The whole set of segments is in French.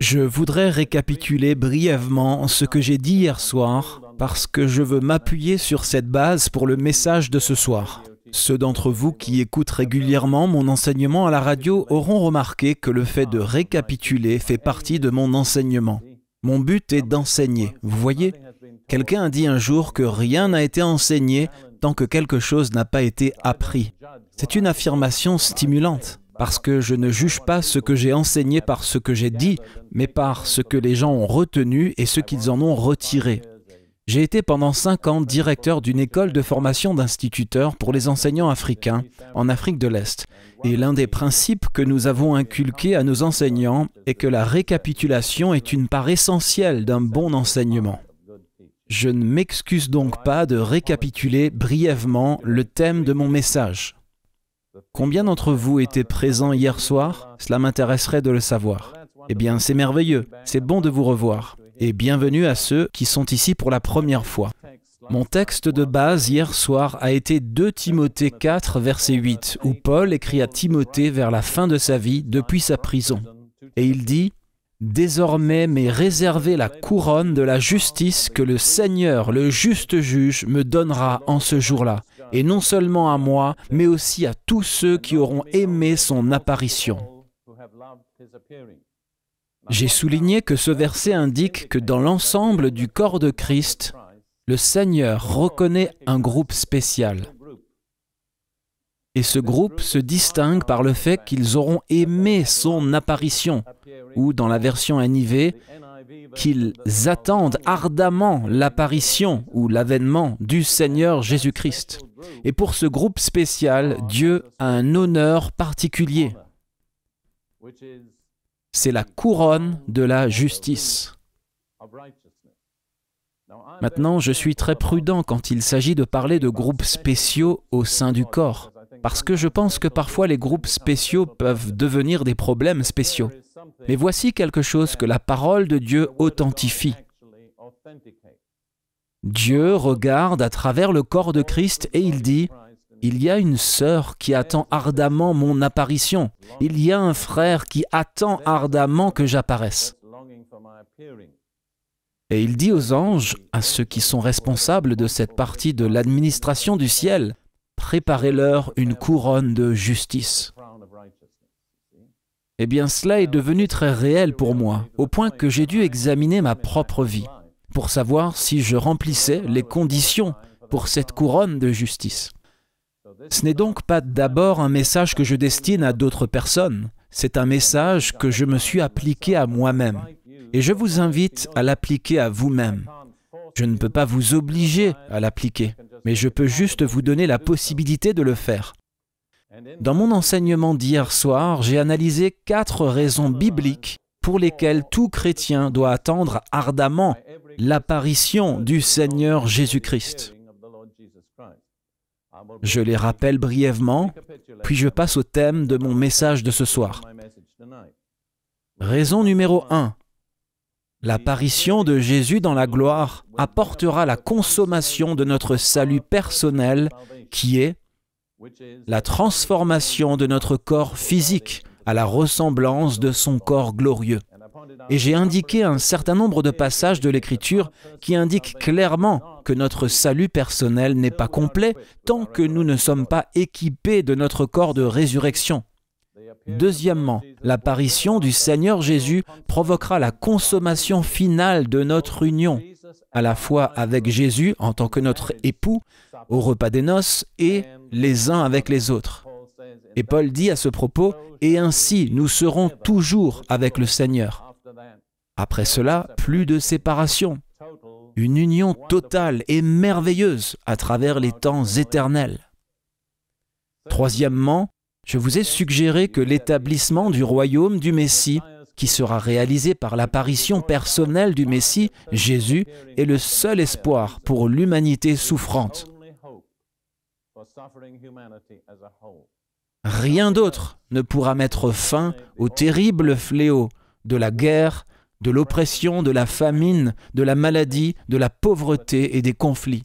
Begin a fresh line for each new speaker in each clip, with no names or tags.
Je voudrais récapituler brièvement ce que j'ai dit hier soir parce que je veux m'appuyer sur cette base pour le message de ce soir. Ceux d'entre vous qui écoutent régulièrement mon enseignement à la radio auront remarqué que le fait de récapituler fait partie de mon enseignement. Mon but est d'enseigner, vous voyez Quelqu'un a dit un jour que rien n'a été enseigné tant que quelque chose n'a pas été appris. C'est une affirmation stimulante parce que je ne juge pas ce que j'ai enseigné par ce que j'ai dit, mais par ce que les gens ont retenu et ce qu'ils en ont retiré. J'ai été pendant cinq ans directeur d'une école de formation d'instituteurs pour les enseignants africains en Afrique de l'Est. Et l'un des principes que nous avons inculqué à nos enseignants est que la récapitulation est une part essentielle d'un bon enseignement. Je ne m'excuse donc pas de récapituler brièvement le thème de mon message. Combien d'entre vous étaient présents hier soir Cela m'intéresserait de le savoir. Eh bien, c'est merveilleux, c'est bon de vous revoir. Et bienvenue à ceux qui sont ici pour la première fois. Mon texte de base hier soir a été 2 Timothée 4, verset 8, où Paul écrit à Timothée vers la fin de sa vie, depuis sa prison. Et il dit, Désormais m'est réservée la couronne de la justice que le Seigneur, le juste juge, me donnera en ce jour-là et non seulement à moi, mais aussi à tous ceux qui auront aimé son apparition. J'ai souligné que ce verset indique que dans l'ensemble du corps de Christ, le Seigneur reconnaît un groupe spécial. Et ce groupe se distingue par le fait qu'ils auront aimé son apparition, ou dans la version NIV, qu'ils attendent ardemment l'apparition ou l'avènement du Seigneur Jésus-Christ. Et pour ce groupe spécial, Dieu a un honneur particulier. C'est la couronne de la justice. Maintenant, je suis très prudent quand il s'agit de parler de groupes spéciaux au sein du corps, parce que je pense que parfois les groupes spéciaux peuvent devenir des problèmes spéciaux. Mais voici quelque chose que la parole de Dieu authentifie. Dieu regarde à travers le corps de Christ et il dit, il y a une sœur qui attend ardemment mon apparition, il y a un frère qui attend ardemment que j'apparaisse. Et il dit aux anges, à ceux qui sont responsables de cette partie de l'administration du ciel, préparez-leur une couronne de justice. Eh bien cela est devenu très réel pour moi, au point que j'ai dû examiner ma propre vie pour savoir si je remplissais les conditions pour cette couronne de justice. Ce n'est donc pas d'abord un message que je destine à d'autres personnes, c'est un message que je me suis appliqué à moi-même. Et je vous invite à l'appliquer à vous-même. Je ne peux pas vous obliger à l'appliquer, mais je peux juste vous donner la possibilité de le faire. Dans mon enseignement d'hier soir, j'ai analysé quatre raisons bibliques pour lesquelles tout chrétien doit attendre ardemment l'apparition du Seigneur Jésus-Christ. Je les rappelle brièvement, puis je passe au thème de mon message de ce soir. Raison numéro 1. L'apparition de Jésus dans la gloire apportera la consommation de notre salut personnel qui est la transformation de notre corps physique à la ressemblance de son corps glorieux. Et j'ai indiqué un certain nombre de passages de l'Écriture qui indiquent clairement que notre salut personnel n'est pas complet tant que nous ne sommes pas équipés de notre corps de résurrection. Deuxièmement, l'apparition du Seigneur Jésus provoquera la consommation finale de notre union, à la fois avec Jésus en tant que notre époux, au repas des noces et les uns avec les autres. Et Paul dit à ce propos, Et ainsi nous serons toujours avec le Seigneur. Après cela, plus de séparation, une union totale et merveilleuse à travers les temps éternels. Troisièmement, je vous ai suggéré que l'établissement du royaume du Messie, qui sera réalisé par l'apparition personnelle du Messie, Jésus, est le seul espoir pour l'humanité souffrante. Rien d'autre ne pourra mettre fin au terrible fléau de la guerre, de l'oppression, de la famine, de la maladie, de la pauvreté et des conflits.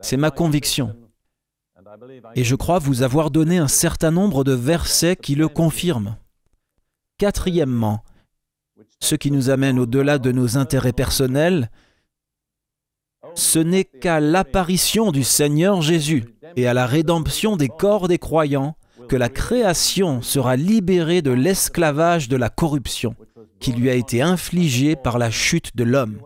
C'est ma conviction. Et je crois vous avoir donné un certain nombre de versets qui le confirment. Quatrièmement, ce qui nous amène au-delà de nos intérêts personnels ce n'est qu'à l'apparition du Seigneur Jésus et à la rédemption des corps des croyants que la création sera libérée de l'esclavage de la corruption qui lui a été infligée par la chute de l'homme.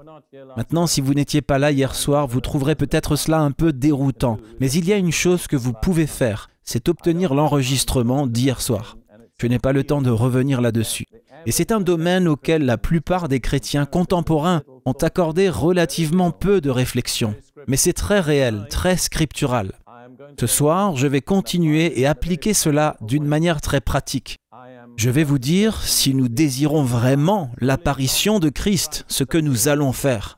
Maintenant, si vous n'étiez pas là hier soir, vous trouverez peut-être cela un peu déroutant, mais il y a une chose que vous pouvez faire, c'est obtenir l'enregistrement d'hier soir. Je n'ai pas le temps de revenir là-dessus. Et c'est un domaine auquel la plupart des chrétiens contemporains ont accordé relativement peu de réflexion. Mais c'est très réel, très scriptural. Ce soir, je vais continuer et appliquer cela d'une manière très pratique. Je vais vous dire si nous désirons vraiment l'apparition de Christ, ce que nous allons faire.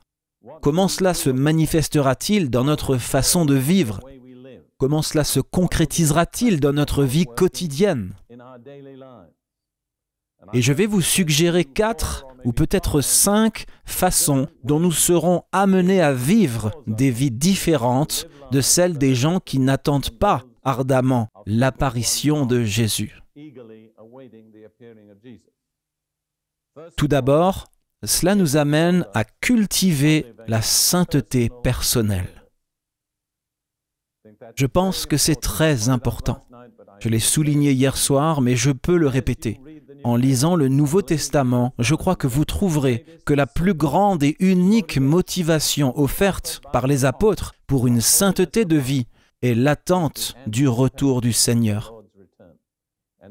Comment cela se manifestera-t-il dans notre façon de vivre Comment cela se concrétisera-t-il dans notre vie quotidienne et je vais vous suggérer quatre ou peut-être cinq façons dont nous serons amenés à vivre des vies différentes de celles des gens qui n'attendent pas ardemment l'apparition de Jésus. Tout d'abord, cela nous amène à cultiver la sainteté personnelle. Je pense que c'est très important. Je l'ai souligné hier soir, mais je peux le répéter. En lisant le Nouveau Testament, je crois que vous trouverez que la plus grande et unique motivation offerte par les apôtres pour une sainteté de vie est l'attente du retour du Seigneur.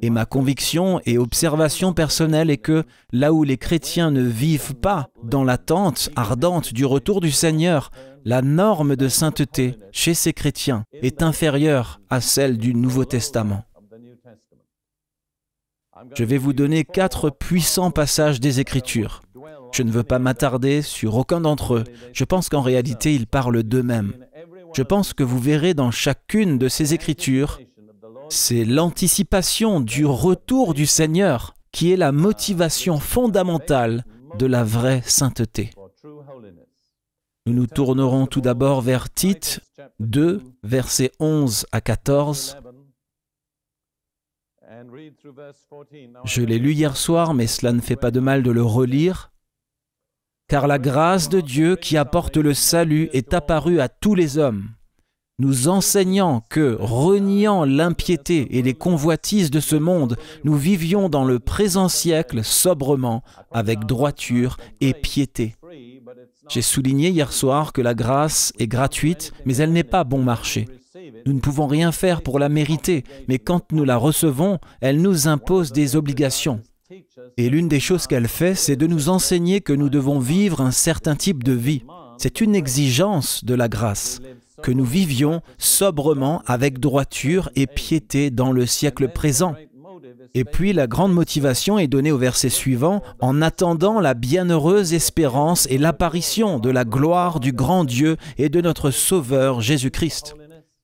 Et ma conviction et observation personnelle est que là où les chrétiens ne vivent pas dans l'attente ardente du retour du Seigneur, la norme de sainteté chez ces chrétiens est inférieure à celle du Nouveau Testament. Je vais vous donner quatre puissants passages des Écritures. Je ne veux pas m'attarder sur aucun d'entre eux. Je pense qu'en réalité, ils parlent d'eux-mêmes. Je pense que vous verrez dans chacune de ces Écritures, c'est l'anticipation du retour du Seigneur qui est la motivation fondamentale de la vraie sainteté. Nous nous tournerons tout d'abord vers Tite 2, versets 11 à 14. Je l'ai lu hier soir, mais cela ne fait pas de mal de le relire. Car la grâce de Dieu qui apporte le salut est apparue à tous les hommes, nous enseignant que, reniant l'impiété et les convoitises de ce monde, nous vivions dans le présent siècle sobrement, avec droiture et piété j'ai souligné hier soir que la grâce est gratuite, mais elle n'est pas bon marché. Nous ne pouvons rien faire pour la mériter, mais quand nous la recevons, elle nous impose des obligations. Et l'une des choses qu'elle fait, c'est de nous enseigner que nous devons vivre un certain type de vie. C'est une exigence de la grâce, que nous vivions sobrement avec droiture et piété dans le siècle présent. Et puis la grande motivation est donnée au verset suivant, en attendant la bienheureuse espérance et l'apparition de la gloire du grand Dieu et de notre Sauveur Jésus-Christ.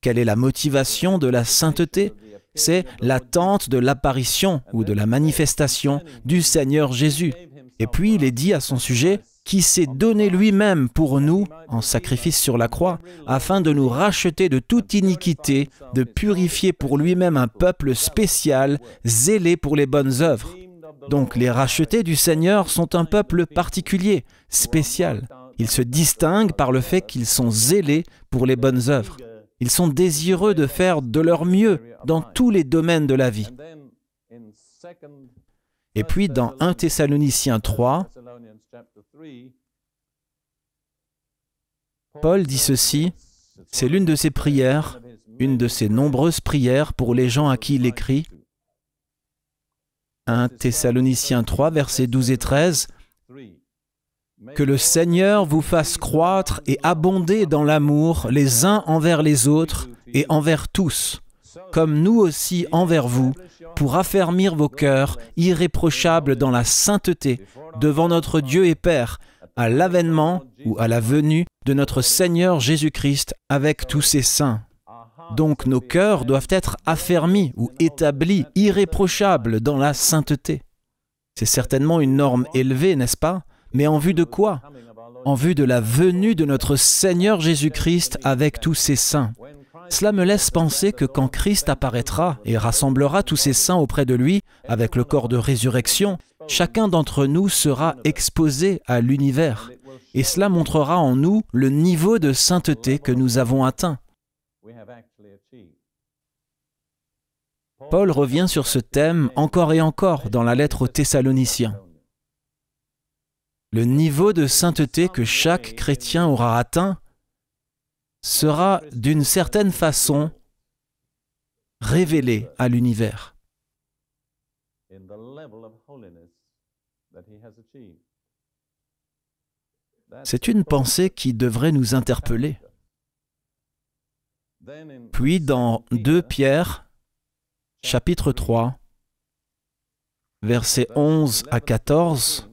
Quelle est la motivation de la sainteté C'est l'attente de l'apparition ou de la manifestation du Seigneur Jésus. Et puis il est dit à son sujet, qui s'est donné lui-même pour nous en sacrifice sur la croix, afin de nous racheter de toute iniquité, de purifier pour lui-même un peuple spécial, zélé pour les bonnes œuvres. Donc les rachetés du Seigneur sont un peuple particulier, spécial. Ils se distinguent par le fait qu'ils sont zélés pour les bonnes œuvres. Ils sont désireux de faire de leur mieux dans tous les domaines de la vie. Et puis dans 1 Thessaloniciens 3, Paul dit ceci, c'est l'une de ses prières, une de ses nombreuses prières pour les gens à qui il écrit. 1 Thessaloniciens 3, versets 12 et 13. Que le Seigneur vous fasse croître et abonder dans l'amour les uns envers les autres et envers tous, comme nous aussi envers vous, pour affermir vos cœurs irréprochables dans la sainteté devant notre Dieu et Père à l'avènement ou à la venue de notre Seigneur Jésus-Christ avec tous ses saints. Donc nos cœurs doivent être affermis ou établis, irréprochables dans la sainteté. C'est certainement une norme élevée, n'est-ce pas Mais en vue de quoi En vue de la venue de notre Seigneur Jésus-Christ avec tous ses saints. Cela me laisse penser que quand Christ apparaîtra et rassemblera tous ses saints auprès de lui, avec le corps de résurrection, Chacun d'entre nous sera exposé à l'univers, et cela montrera en nous le niveau de sainteté que nous avons atteint. Paul revient sur ce thème encore et encore dans la lettre aux Thessaloniciens. Le niveau de sainteté que chaque chrétien aura atteint sera d'une certaine façon révélé à l'univers. C'est une pensée qui devrait nous interpeller. Puis dans 2 uh, Pierre, chapitre 3, versets 11 à 14,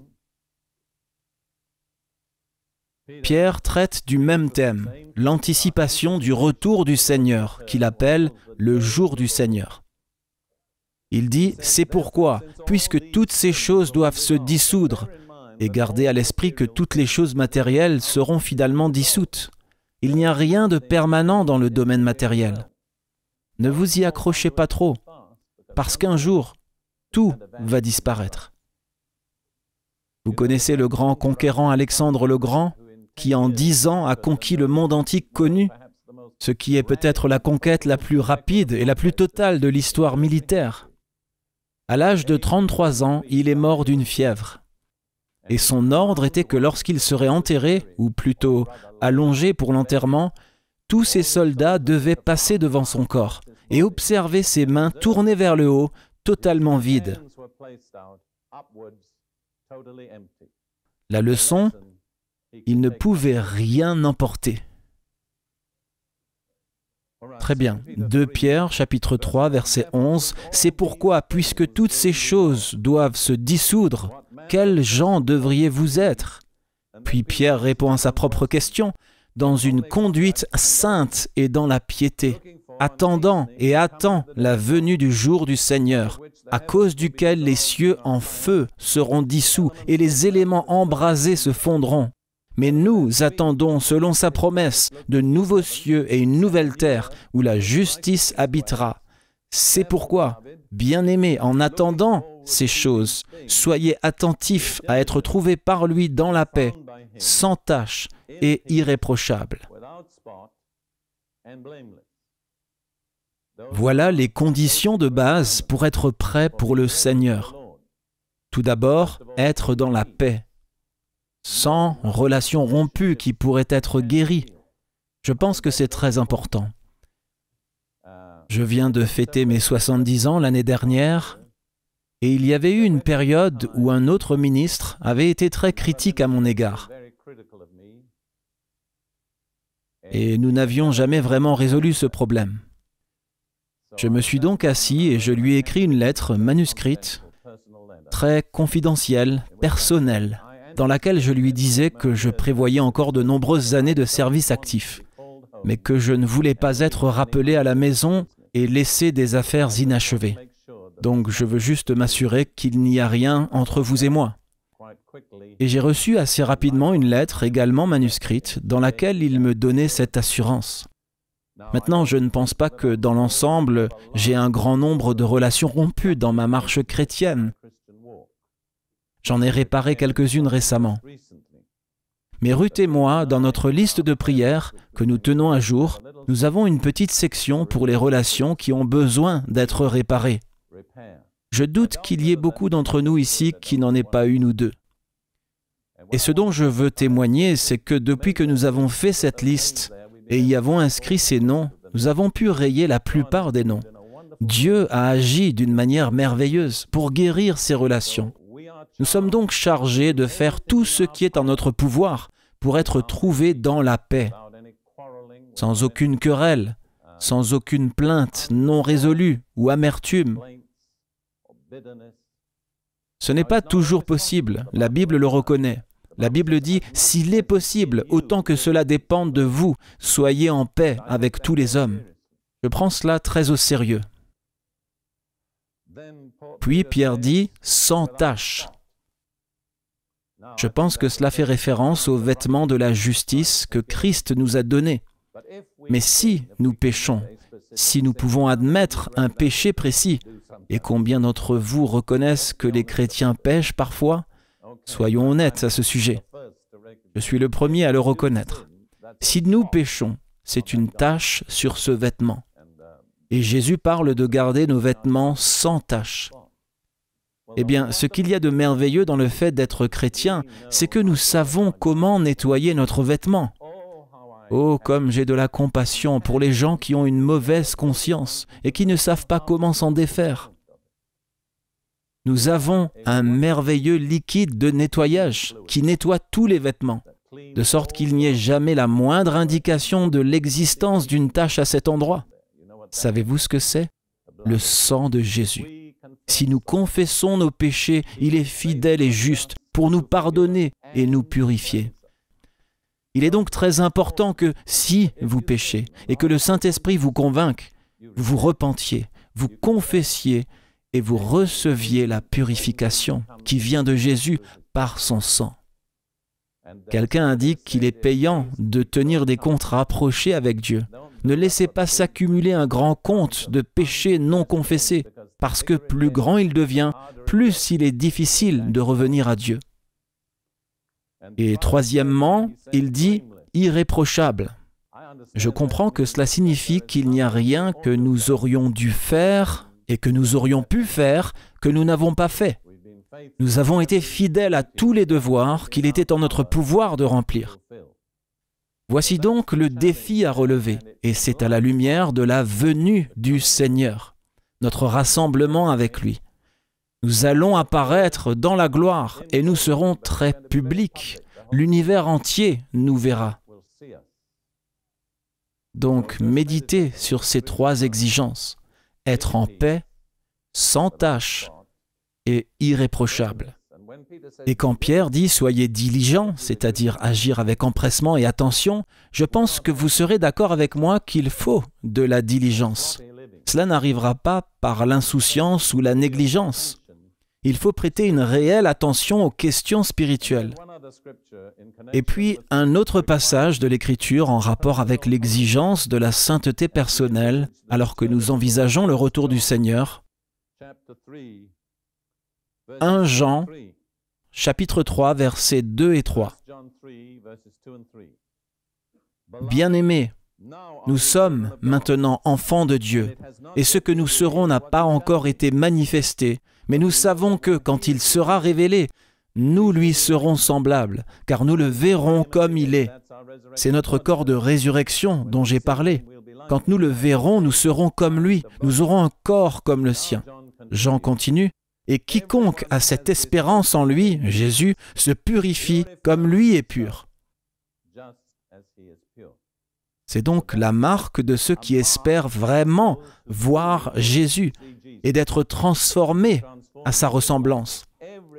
Pierre traite du même thème, l'anticipation du retour du Seigneur, qu'il appelle le jour du Seigneur. Il dit, c'est pourquoi, puisque toutes ces choses doivent se dissoudre, et gardez à l'esprit que toutes les choses matérielles seront finalement dissoutes. Il n'y a rien de permanent dans le domaine matériel. Ne vous y accrochez pas trop, parce qu'un jour, tout va disparaître. Vous connaissez le grand conquérant Alexandre le Grand, qui en dix ans a conquis le monde antique connu, ce qui est peut-être la conquête la plus rapide et la plus totale de l'histoire militaire. À l'âge de 33 ans, il est mort d'une fièvre. Et son ordre était que lorsqu'il serait enterré, ou plutôt allongé pour l'enterrement, tous ses soldats devaient passer devant son corps et observer ses mains tournées vers le haut, totalement vides. La leçon, il ne pouvait rien emporter. Très bien. 2 Pierre, chapitre 3, verset 11. C'est pourquoi, puisque toutes ces choses doivent se dissoudre, quels gens devriez-vous être Puis Pierre répond à sa propre question, dans une conduite sainte et dans la piété, attendant et attend la venue du jour du Seigneur, à cause duquel les cieux en feu seront dissous et les éléments embrasés se fondront. Mais nous attendons, selon sa promesse, de nouveaux cieux et une nouvelle terre où la justice habitera. C'est pourquoi, bien-aimés, en attendant ces choses, soyez attentifs à être trouvés par lui dans la paix, sans tâche et irréprochable. Voilà les conditions de base pour être prêt pour le Seigneur. Tout d'abord, être dans la paix sans relation rompues qui pourrait être guérie. Je pense que c'est très important. Je viens de fêter mes 70 ans l'année dernière et il y avait eu une période où un autre ministre avait été très critique à mon égard. Et nous n'avions jamais vraiment résolu ce problème. Je me suis donc assis et je lui ai écrit une lettre manuscrite, très confidentielle, personnelle, dans laquelle je lui disais que je prévoyais encore de nombreuses années de service actif, mais que je ne voulais pas être rappelé à la maison et laisser des affaires inachevées. Donc je veux juste m'assurer qu'il n'y a rien entre vous et moi. Et j'ai reçu assez rapidement une lettre également manuscrite dans laquelle il me donnait cette assurance. Maintenant, je ne pense pas que dans l'ensemble, j'ai un grand nombre de relations rompues dans ma marche chrétienne, J'en ai réparé quelques-unes récemment. Mais Ruth et moi, dans notre liste de prières que nous tenons à jour, nous avons une petite section pour les relations qui ont besoin d'être réparées. Je doute qu'il y ait beaucoup d'entre nous ici qui n'en aient pas une ou deux. Et ce dont je veux témoigner, c'est que depuis que nous avons fait cette liste et y avons inscrit ces noms, nous avons pu rayer la plupart des noms. Dieu a agi d'une manière merveilleuse pour guérir ces relations. Nous sommes donc chargés de faire tout ce qui est en notre pouvoir pour être trouvés dans la paix, sans aucune querelle, sans aucune plainte non résolue ou amertume. Ce n'est pas toujours possible, la Bible le reconnaît. La Bible dit, s'il est possible, autant que cela dépende de vous, soyez en paix avec tous les hommes. Je prends cela très au sérieux. Puis Pierre dit, sans tâche. Je pense que cela fait référence aux vêtements de la justice que Christ nous a donnés. Mais si nous péchons, si nous pouvons admettre un péché précis, et combien d'entre vous reconnaissent que les chrétiens pêchent parfois, soyons honnêtes à ce sujet. Je suis le premier à le reconnaître. Si nous péchons, c'est une tâche sur ce vêtement. Et Jésus parle de garder nos vêtements sans tâche. Eh bien, ce qu'il y a de merveilleux dans le fait d'être chrétien, c'est que nous savons comment nettoyer notre vêtement. Oh, comme j'ai de la compassion pour les gens qui ont une mauvaise conscience et qui ne savent pas comment s'en défaire. Nous avons un merveilleux liquide de nettoyage qui nettoie tous les vêtements, de sorte qu'il n'y ait jamais la moindre indication de l'existence d'une tache à cet endroit. Savez-vous ce que c'est Le sang de Jésus. Si nous confessons nos péchés, il est fidèle et juste pour nous pardonner et nous purifier. Il est donc très important que si vous péchez et que le Saint-Esprit vous convainque, vous repentiez, vous confessiez et vous receviez la purification qui vient de Jésus par son sang. Quelqu'un indique qu'il est payant de tenir des comptes rapprochés avec Dieu. Ne laissez pas s'accumuler un grand compte de péchés non confessés, parce que plus grand il devient, plus il est difficile de revenir à Dieu. Et troisièmement, il dit irréprochable. Je comprends que cela signifie qu'il n'y a rien que nous aurions dû faire et que nous aurions pu faire que nous n'avons pas fait. Nous avons été fidèles à tous les devoirs qu'il était en notre pouvoir de remplir. Voici donc le défi à relever, et c'est à la lumière de la venue du Seigneur, notre rassemblement avec lui. Nous allons apparaître dans la gloire et nous serons très publics. L'univers entier nous verra. Donc méditez sur ces trois exigences. Être en paix, sans tâche et irréprochable. Et quand Pierre dit Soyez diligents, c'est-à-dire agir avec empressement et attention, je pense que vous serez d'accord avec moi qu'il faut de la diligence. Cela n'arrivera pas par l'insouciance ou la négligence. Il faut prêter une réelle attention aux questions spirituelles. Et puis, un autre passage de l'Écriture en rapport avec l'exigence de la sainteté personnelle, alors que nous envisageons le retour du Seigneur.
1 Jean
chapitre 3, versets 2 et 3. Bien-aimés, nous sommes maintenant enfants de Dieu, et ce que nous serons n'a pas encore été manifesté, mais nous savons que quand il sera révélé, nous lui serons semblables, car nous le verrons comme il est. C'est notre corps de résurrection dont j'ai parlé. Quand nous le verrons, nous serons comme lui, nous aurons un corps comme le sien. Jean continue, et quiconque a cette espérance en lui, Jésus, se purifie comme lui est pur. C'est donc la marque de ceux qui espèrent vraiment voir Jésus et d'être transformés à sa ressemblance.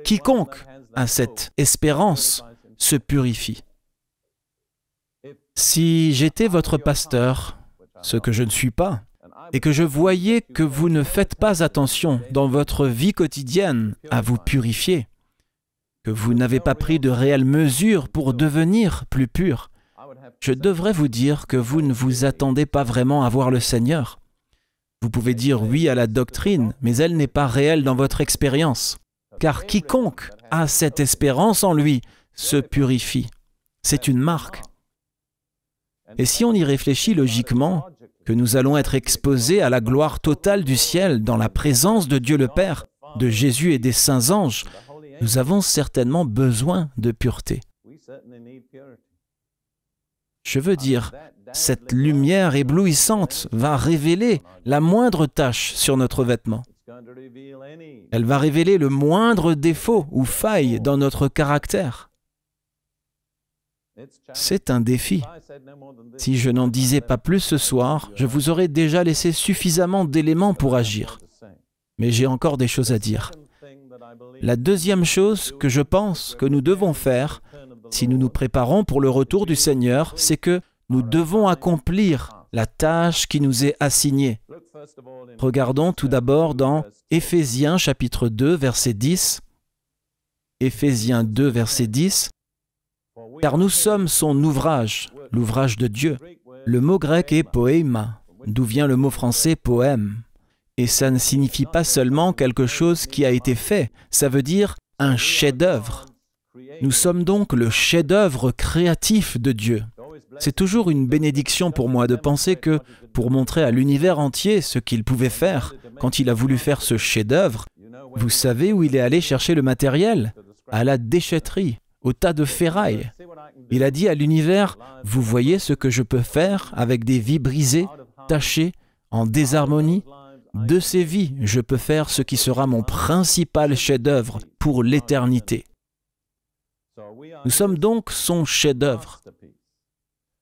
Quiconque a cette espérance se purifie. Si j'étais votre pasteur, ce que je ne suis pas, et que je voyais que vous ne faites pas attention dans votre vie quotidienne à vous purifier, que vous n'avez pas pris de réelles mesures pour devenir plus pur, je devrais vous dire que vous ne vous attendez pas vraiment à voir le Seigneur. Vous pouvez dire oui à la doctrine, mais elle n'est pas réelle dans votre expérience, car quiconque a cette espérance en lui se purifie. C'est une marque. Et si on y réfléchit logiquement, que nous allons être exposés à la gloire totale du ciel dans la présence de Dieu le Père, de Jésus et des saints anges, nous avons certainement besoin de pureté. Je veux dire, cette lumière éblouissante va révéler la moindre tache sur notre vêtement. Elle va révéler le moindre défaut ou faille dans notre caractère. C'est un défi. Si je n'en disais pas plus ce soir, je vous aurais déjà laissé suffisamment d'éléments pour agir. Mais j'ai encore des choses à dire. La deuxième chose que je pense que nous devons faire, si nous nous préparons pour le retour du Seigneur, c'est que nous devons accomplir la tâche qui nous est assignée. Regardons tout d'abord dans Éphésiens chapitre 2, verset 10. Éphésiens 2, verset 10 car nous sommes son ouvrage, l'ouvrage de Dieu. Le mot grec est poema, d'où vient le mot français poème. Et ça ne signifie pas seulement quelque chose qui a été fait, ça veut dire un chef-d'œuvre. Nous sommes donc le chef-d'œuvre créatif de Dieu. C'est toujours une bénédiction pour moi de penser que, pour montrer à l'univers entier ce qu'il pouvait faire, quand il a voulu faire ce chef-d'œuvre, vous savez où il est allé chercher le matériel À la déchetterie au tas de ferraille. Il a dit à l'univers, vous voyez ce que je peux faire avec des vies brisées, tachées, en désharmonie De ces vies, je peux faire ce qui sera mon principal chef-d'œuvre pour l'éternité. Nous sommes donc son chef-d'œuvre,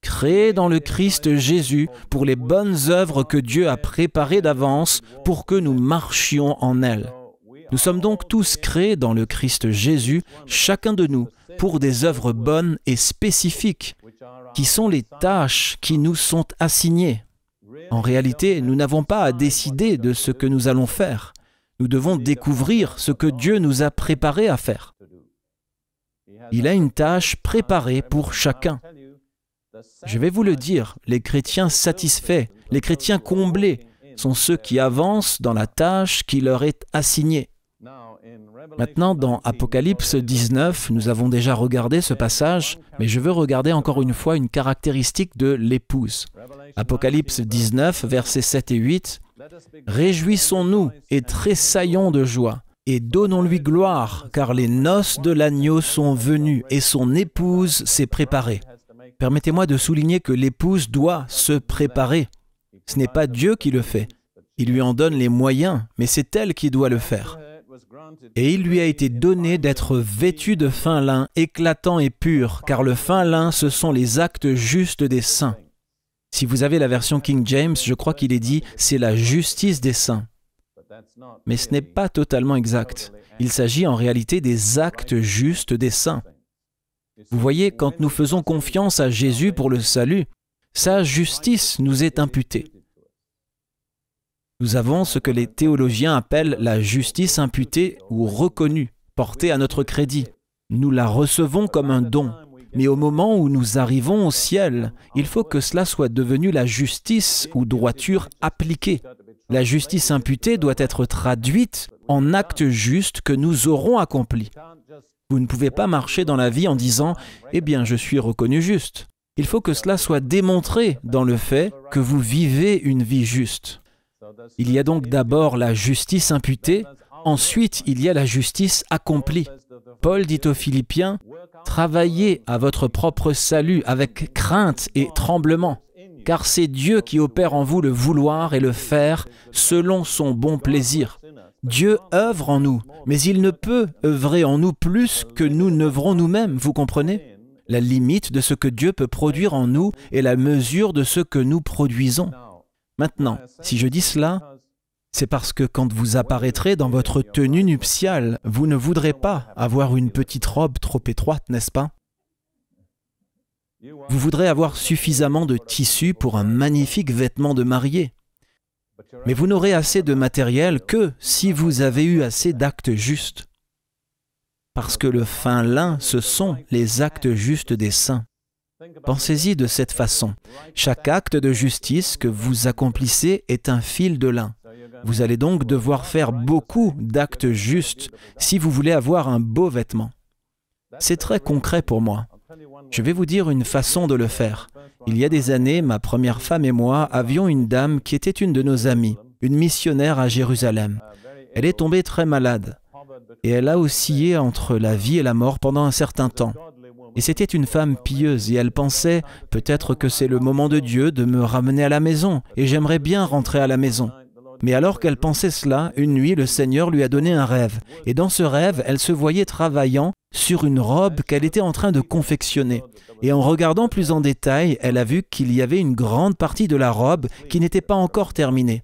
créé dans le Christ Jésus pour les bonnes œuvres que Dieu a préparées d'avance pour que nous marchions en elles. Nous sommes donc tous créés dans le Christ Jésus, chacun de nous, pour des œuvres bonnes et spécifiques, qui sont les tâches qui nous sont assignées. En réalité, nous n'avons pas à décider de ce que nous allons faire. Nous devons découvrir ce que Dieu nous a préparé à faire. Il a une tâche préparée pour chacun. Je vais vous le dire, les chrétiens satisfaits, les chrétiens comblés, sont ceux qui avancent dans la tâche qui leur est assignée. Maintenant, dans Apocalypse 19, nous avons déjà regardé ce passage, mais je veux regarder encore une fois une caractéristique de l'épouse. Apocalypse 19, versets 7 et 8. Réjouissons-nous et tressaillons de joie, et donnons-lui gloire, car les noces de l'agneau sont venues, et son épouse s'est préparée. Permettez-moi de souligner que l'épouse doit se préparer. Ce n'est pas Dieu qui le fait. Il lui en donne les moyens, mais c'est elle qui doit le faire. Et il lui a été donné d'être vêtu de fin lin, éclatant et pur, car le fin lin, ce sont les actes justes des saints. Si vous avez la version King James, je crois qu'il est dit, c'est la justice des saints. Mais ce n'est pas totalement exact. Il s'agit en réalité des actes justes des saints. Vous voyez, quand nous faisons confiance à Jésus pour le salut, sa justice nous est imputée. Nous avons ce que les théologiens appellent la justice imputée ou reconnue, portée à notre crédit. Nous la recevons comme un don. Mais au moment où nous arrivons au ciel, il faut que cela soit devenu la justice ou droiture appliquée. La justice imputée doit être traduite en actes justes que nous aurons accomplis. Vous ne pouvez pas marcher dans la vie en disant ⁇ Eh bien, je suis reconnu juste ⁇ Il faut que cela soit démontré dans le fait que vous vivez une vie juste. Il y a donc d'abord la justice imputée, ensuite il y a la justice accomplie. Paul dit aux Philippiens, Travaillez à votre propre salut avec crainte et tremblement, car c'est Dieu qui opère en vous le vouloir et le faire selon son bon plaisir. Dieu œuvre en nous, mais il ne peut œuvrer en nous plus que nous n'œuvrons nous-mêmes, vous comprenez La limite de ce que Dieu peut produire en nous est la mesure de ce que nous produisons. Maintenant, si je dis cela, c'est parce que quand vous apparaîtrez dans votre tenue nuptiale, vous ne voudrez pas avoir une petite robe trop étroite, n'est-ce pas Vous voudrez avoir suffisamment de tissu pour un magnifique vêtement de mariée. Mais vous n'aurez assez de matériel que si vous avez eu assez d'actes justes. Parce que le fin lin, ce sont les actes justes des saints. Pensez-y de cette façon. Chaque acte de justice que vous accomplissez est un fil de lin. Vous allez donc devoir faire beaucoup d'actes justes si vous voulez avoir un beau vêtement. C'est très concret pour moi. Je vais vous dire une façon de le faire. Il y a des années, ma première femme et moi avions une dame qui était une de nos amies, une missionnaire à Jérusalem. Elle est tombée très malade et elle a oscillé entre la vie et la mort pendant un certain temps. Et c'était une femme pieuse et elle pensait, peut-être que c'est le moment de Dieu de me ramener à la maison et j'aimerais bien rentrer à la maison. Mais alors qu'elle pensait cela, une nuit, le Seigneur lui a donné un rêve. Et dans ce rêve, elle se voyait travaillant sur une robe qu'elle était en train de confectionner. Et en regardant plus en détail, elle a vu qu'il y avait une grande partie de la robe qui n'était pas encore terminée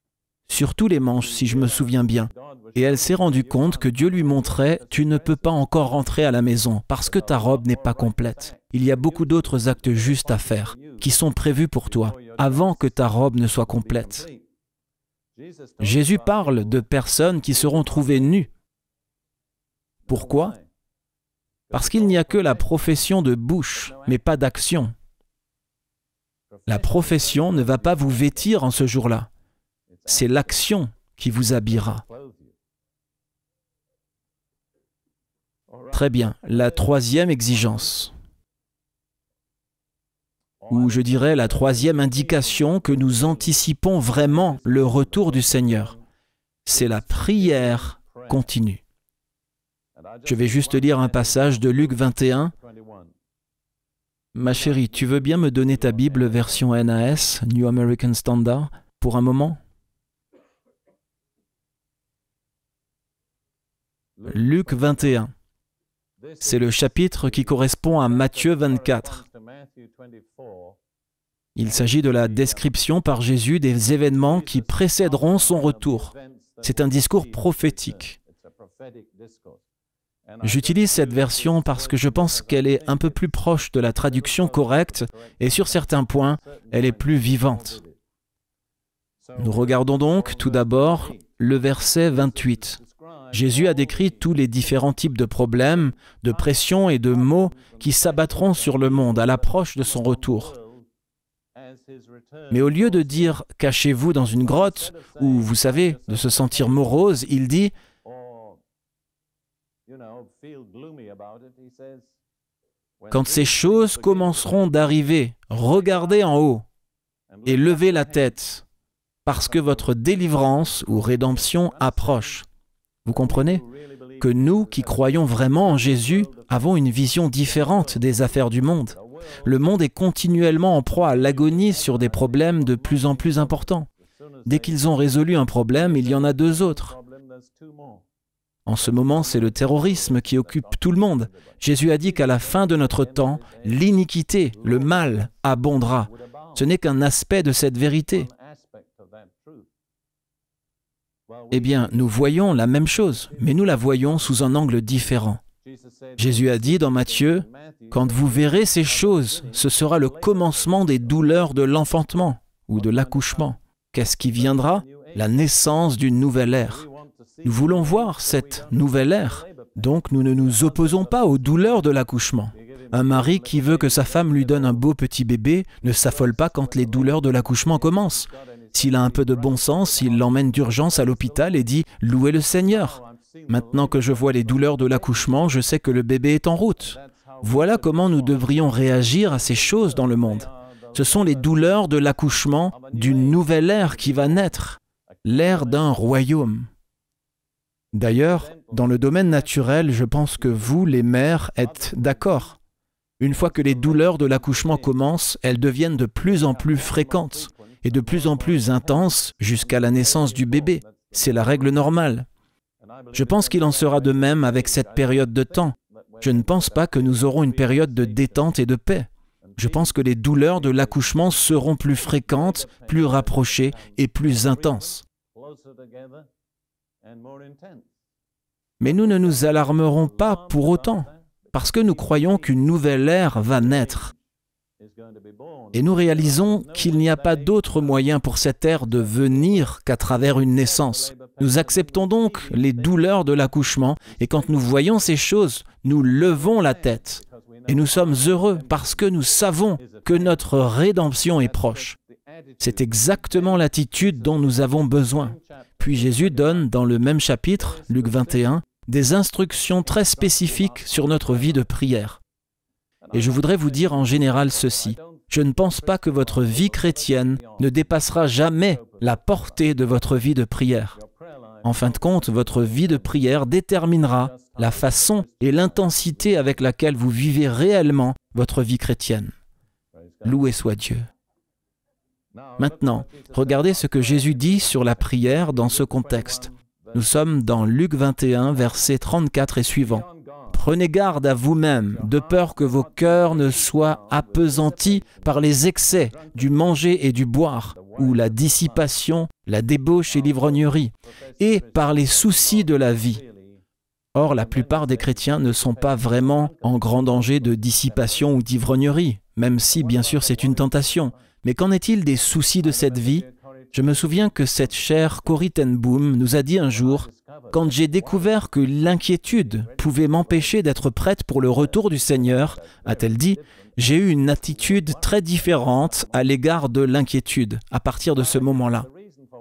sur tous les manches, si je me souviens bien. Et elle s'est rendue compte que Dieu lui montrait ⁇ Tu ne peux pas encore rentrer à la maison parce que ta robe n'est pas complète. Il y a beaucoup d'autres actes justes à faire, qui sont prévus pour toi, avant que ta robe ne soit complète. Jésus parle de personnes qui seront trouvées nues. Pourquoi Parce qu'il n'y a que la profession de bouche, mais pas d'action. La profession ne va pas vous vêtir en ce jour-là c'est l'action qui vous habillera. Très bien. La troisième exigence, ou je dirais la troisième indication que nous anticipons vraiment le retour du Seigneur, c'est la prière continue. Je vais juste lire un passage de Luc 21. Ma chérie, tu veux bien me donner ta Bible version NAS, New American Standard, pour un moment Luc 21. C'est le chapitre qui correspond à Matthieu 24. Il s'agit de la description par Jésus des événements qui précéderont son retour. C'est un discours prophétique. J'utilise cette version parce que je pense qu'elle est un peu plus proche de la traduction correcte et sur certains points, elle est plus vivante. Nous regardons donc tout d'abord le verset 28. Jésus a décrit tous les différents types de problèmes, de pressions et de maux qui s'abattront sur le monde à l'approche de son retour. Mais au lieu de dire ⁇ Cachez-vous dans une grotte ⁇ ou, vous savez, de se sentir morose, il dit ⁇ Quand ces choses commenceront d'arriver, regardez en haut et levez la tête, parce que votre délivrance ou rédemption approche. Vous comprenez Que nous qui croyons vraiment en Jésus avons une vision différente des affaires du monde. Le monde est continuellement en proie à l'agonie sur des problèmes de plus en plus importants. Dès qu'ils ont résolu un problème, il y en a deux autres. En ce moment, c'est le terrorisme qui occupe tout le monde. Jésus a dit qu'à la fin de notre temps, l'iniquité, le mal, abondera. Ce n'est qu'un aspect de cette vérité. Eh bien, nous voyons la même chose, mais nous la voyons sous un angle différent. Jésus a dit dans Matthieu, Quand vous verrez ces choses, ce sera le commencement des douleurs de l'enfantement ou de l'accouchement. Qu'est-ce qui viendra La naissance d'une nouvelle ère. Nous voulons voir cette nouvelle ère, donc nous ne nous opposons pas aux douleurs de l'accouchement. Un mari qui veut que sa femme lui donne un beau petit bébé ne s'affole pas quand les douleurs de l'accouchement commencent. S'il a un peu de bon sens, il l'emmène d'urgence à l'hôpital et dit ⁇ Louez le Seigneur ⁇ Maintenant que je vois les douleurs de l'accouchement, je sais que le bébé est en route. Voilà comment nous devrions réagir à ces choses dans le monde. Ce sont les douleurs de l'accouchement d'une nouvelle ère qui va naître, l'ère d'un royaume. D'ailleurs, dans le domaine naturel, je pense que vous, les mères, êtes d'accord. Une fois que les douleurs de l'accouchement commencent, elles deviennent de plus en plus fréquentes et de plus en plus intense jusqu'à la naissance du bébé. C'est la règle normale. Je pense qu'il en sera de même avec cette période de temps. Je ne pense pas que nous aurons une période de détente et de paix. Je pense que les douleurs de l'accouchement seront plus fréquentes, plus rapprochées et plus intenses. Mais nous ne nous alarmerons pas pour autant, parce que nous croyons qu'une nouvelle ère va naître. Et nous réalisons qu'il n'y a pas d'autre moyen pour cette terre de venir qu'à travers une naissance. Nous acceptons donc les douleurs de l'accouchement et quand nous voyons ces choses, nous levons la tête. Et nous sommes heureux parce que nous savons que notre rédemption est proche. C'est exactement l'attitude dont nous avons besoin. Puis Jésus donne dans le même chapitre, Luc 21, des instructions très spécifiques sur notre vie de prière. Et je voudrais vous dire en général ceci. Je ne pense pas que votre vie chrétienne ne dépassera jamais la portée de votre vie de prière. En fin de compte, votre vie de prière déterminera la façon et l'intensité avec laquelle vous vivez réellement votre vie chrétienne. Loué soit Dieu. Maintenant, regardez ce que Jésus dit sur la prière dans ce contexte. Nous sommes dans Luc 21, versets 34 et suivants. Prenez garde à vous-même, de peur que vos cœurs ne soient appesantis par les excès du manger et du boire, ou la dissipation, la débauche et l'ivrognerie, et par les soucis de la vie. Or, la plupart des chrétiens ne sont pas vraiment en grand danger de dissipation ou d'ivrognerie, même si, bien sûr, c'est une tentation. Mais qu'en est-il des soucis de cette vie je me souviens que cette chère Corrie Ten Boom nous a dit un jour Quand j'ai découvert que l'inquiétude pouvait m'empêcher d'être prête pour le retour du Seigneur, a-t-elle dit, j'ai eu une attitude très différente à l'égard de l'inquiétude à partir de ce moment-là.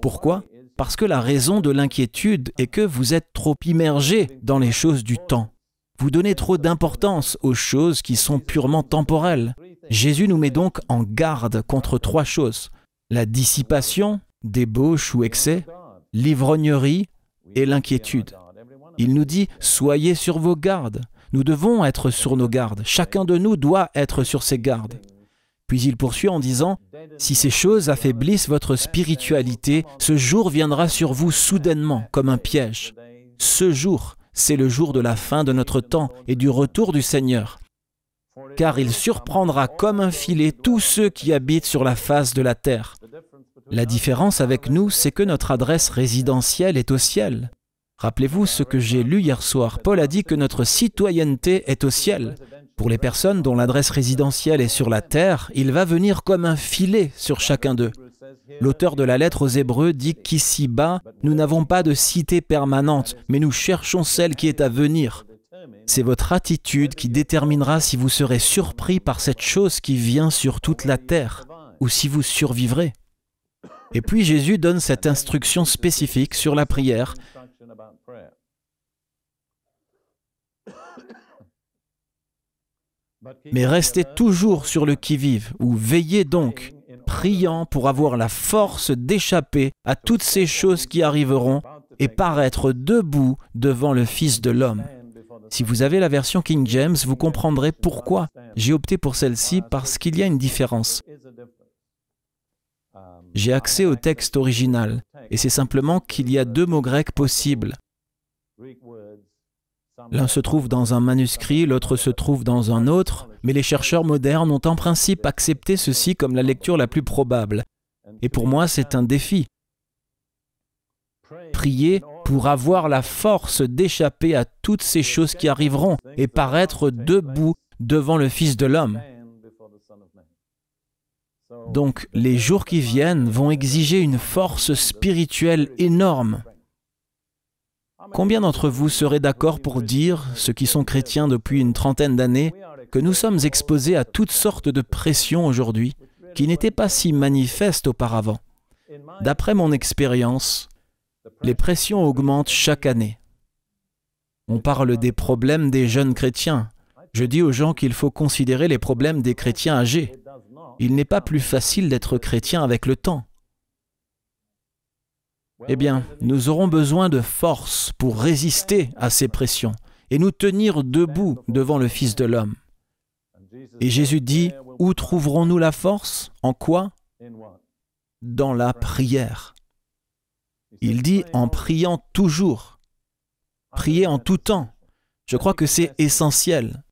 Pourquoi Parce que la raison de l'inquiétude est que vous êtes trop immergé dans les choses du temps. Vous donnez trop d'importance aux choses qui sont purement temporelles. Jésus nous met donc en garde contre trois choses la dissipation, débauche ou excès, l'ivrognerie et l'inquiétude. Il nous dit, soyez sur vos gardes. Nous devons être sur nos gardes. Chacun de nous doit être sur ses gardes. Puis il poursuit en disant, Si ces choses affaiblissent votre spiritualité, ce jour viendra sur vous soudainement comme un piège. Ce jour, c'est le jour de la fin de notre temps et du retour du Seigneur. Car il surprendra comme un filet tous ceux qui habitent sur la face de la terre. La différence avec nous, c'est que notre adresse résidentielle est au ciel. Rappelez-vous ce que j'ai lu hier soir. Paul a dit que notre citoyenneté est au ciel. Pour les personnes dont l'adresse résidentielle est sur la terre, il va venir comme un filet sur chacun d'eux. L'auteur de la lettre aux Hébreux dit qu'ici-bas, nous n'avons pas de cité permanente, mais nous cherchons celle qui est à venir. C'est votre attitude qui déterminera si vous serez surpris par cette chose qui vient sur toute la terre, ou si vous survivrez. Et puis Jésus donne cette instruction spécifique sur la prière. Mais restez toujours sur le qui-vive, ou veillez donc, priant pour avoir la force d'échapper à toutes ces choses qui arriveront et paraître debout devant le Fils de l'homme. Si vous avez la version King James, vous comprendrez pourquoi j'ai opté pour celle-ci, parce qu'il y a une différence. J'ai accès au texte original, et c'est simplement qu'il y a deux mots grecs possibles. L'un se trouve dans un manuscrit, l'autre se trouve dans un autre, mais les chercheurs modernes ont en principe accepté ceci comme la lecture la plus probable. Et pour moi, c'est un défi. Prier pour avoir la force d'échapper à toutes ces choses qui arriveront et paraître debout devant le Fils de l'homme. Donc les jours qui viennent vont exiger une force spirituelle énorme. Combien d'entre vous seraient d'accord pour dire, ceux qui sont chrétiens depuis une trentaine d'années, que nous sommes exposés à toutes sortes de pressions aujourd'hui qui n'étaient pas si manifestes auparavant D'après mon expérience, les pressions augmentent chaque année. On parle des problèmes des jeunes chrétiens. Je dis aux gens qu'il faut considérer les problèmes des chrétiens âgés il n'est pas plus facile d'être chrétien avec le temps. Eh bien, nous aurons besoin de force pour résister à ces pressions et nous tenir debout devant le Fils de l'homme. Et Jésus dit, où trouverons-nous la force En quoi Dans la prière. Il dit en priant toujours, prier en tout temps. Je crois que c'est essentiel.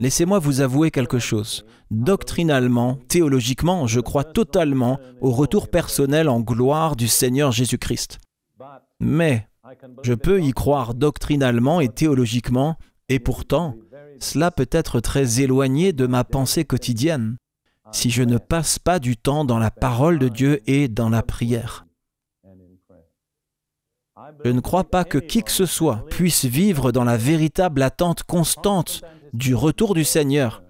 Laissez-moi vous avouer quelque chose. Doctrinalement, théologiquement, je crois totalement au retour personnel en gloire du Seigneur Jésus-Christ. Mais je peux y croire doctrinalement et théologiquement, et pourtant, cela peut être très éloigné de ma pensée quotidienne si je ne passe pas du temps dans la parole de Dieu et dans la prière. Je ne crois pas que qui que ce soit puisse vivre dans la véritable attente constante du retour du Seigneur.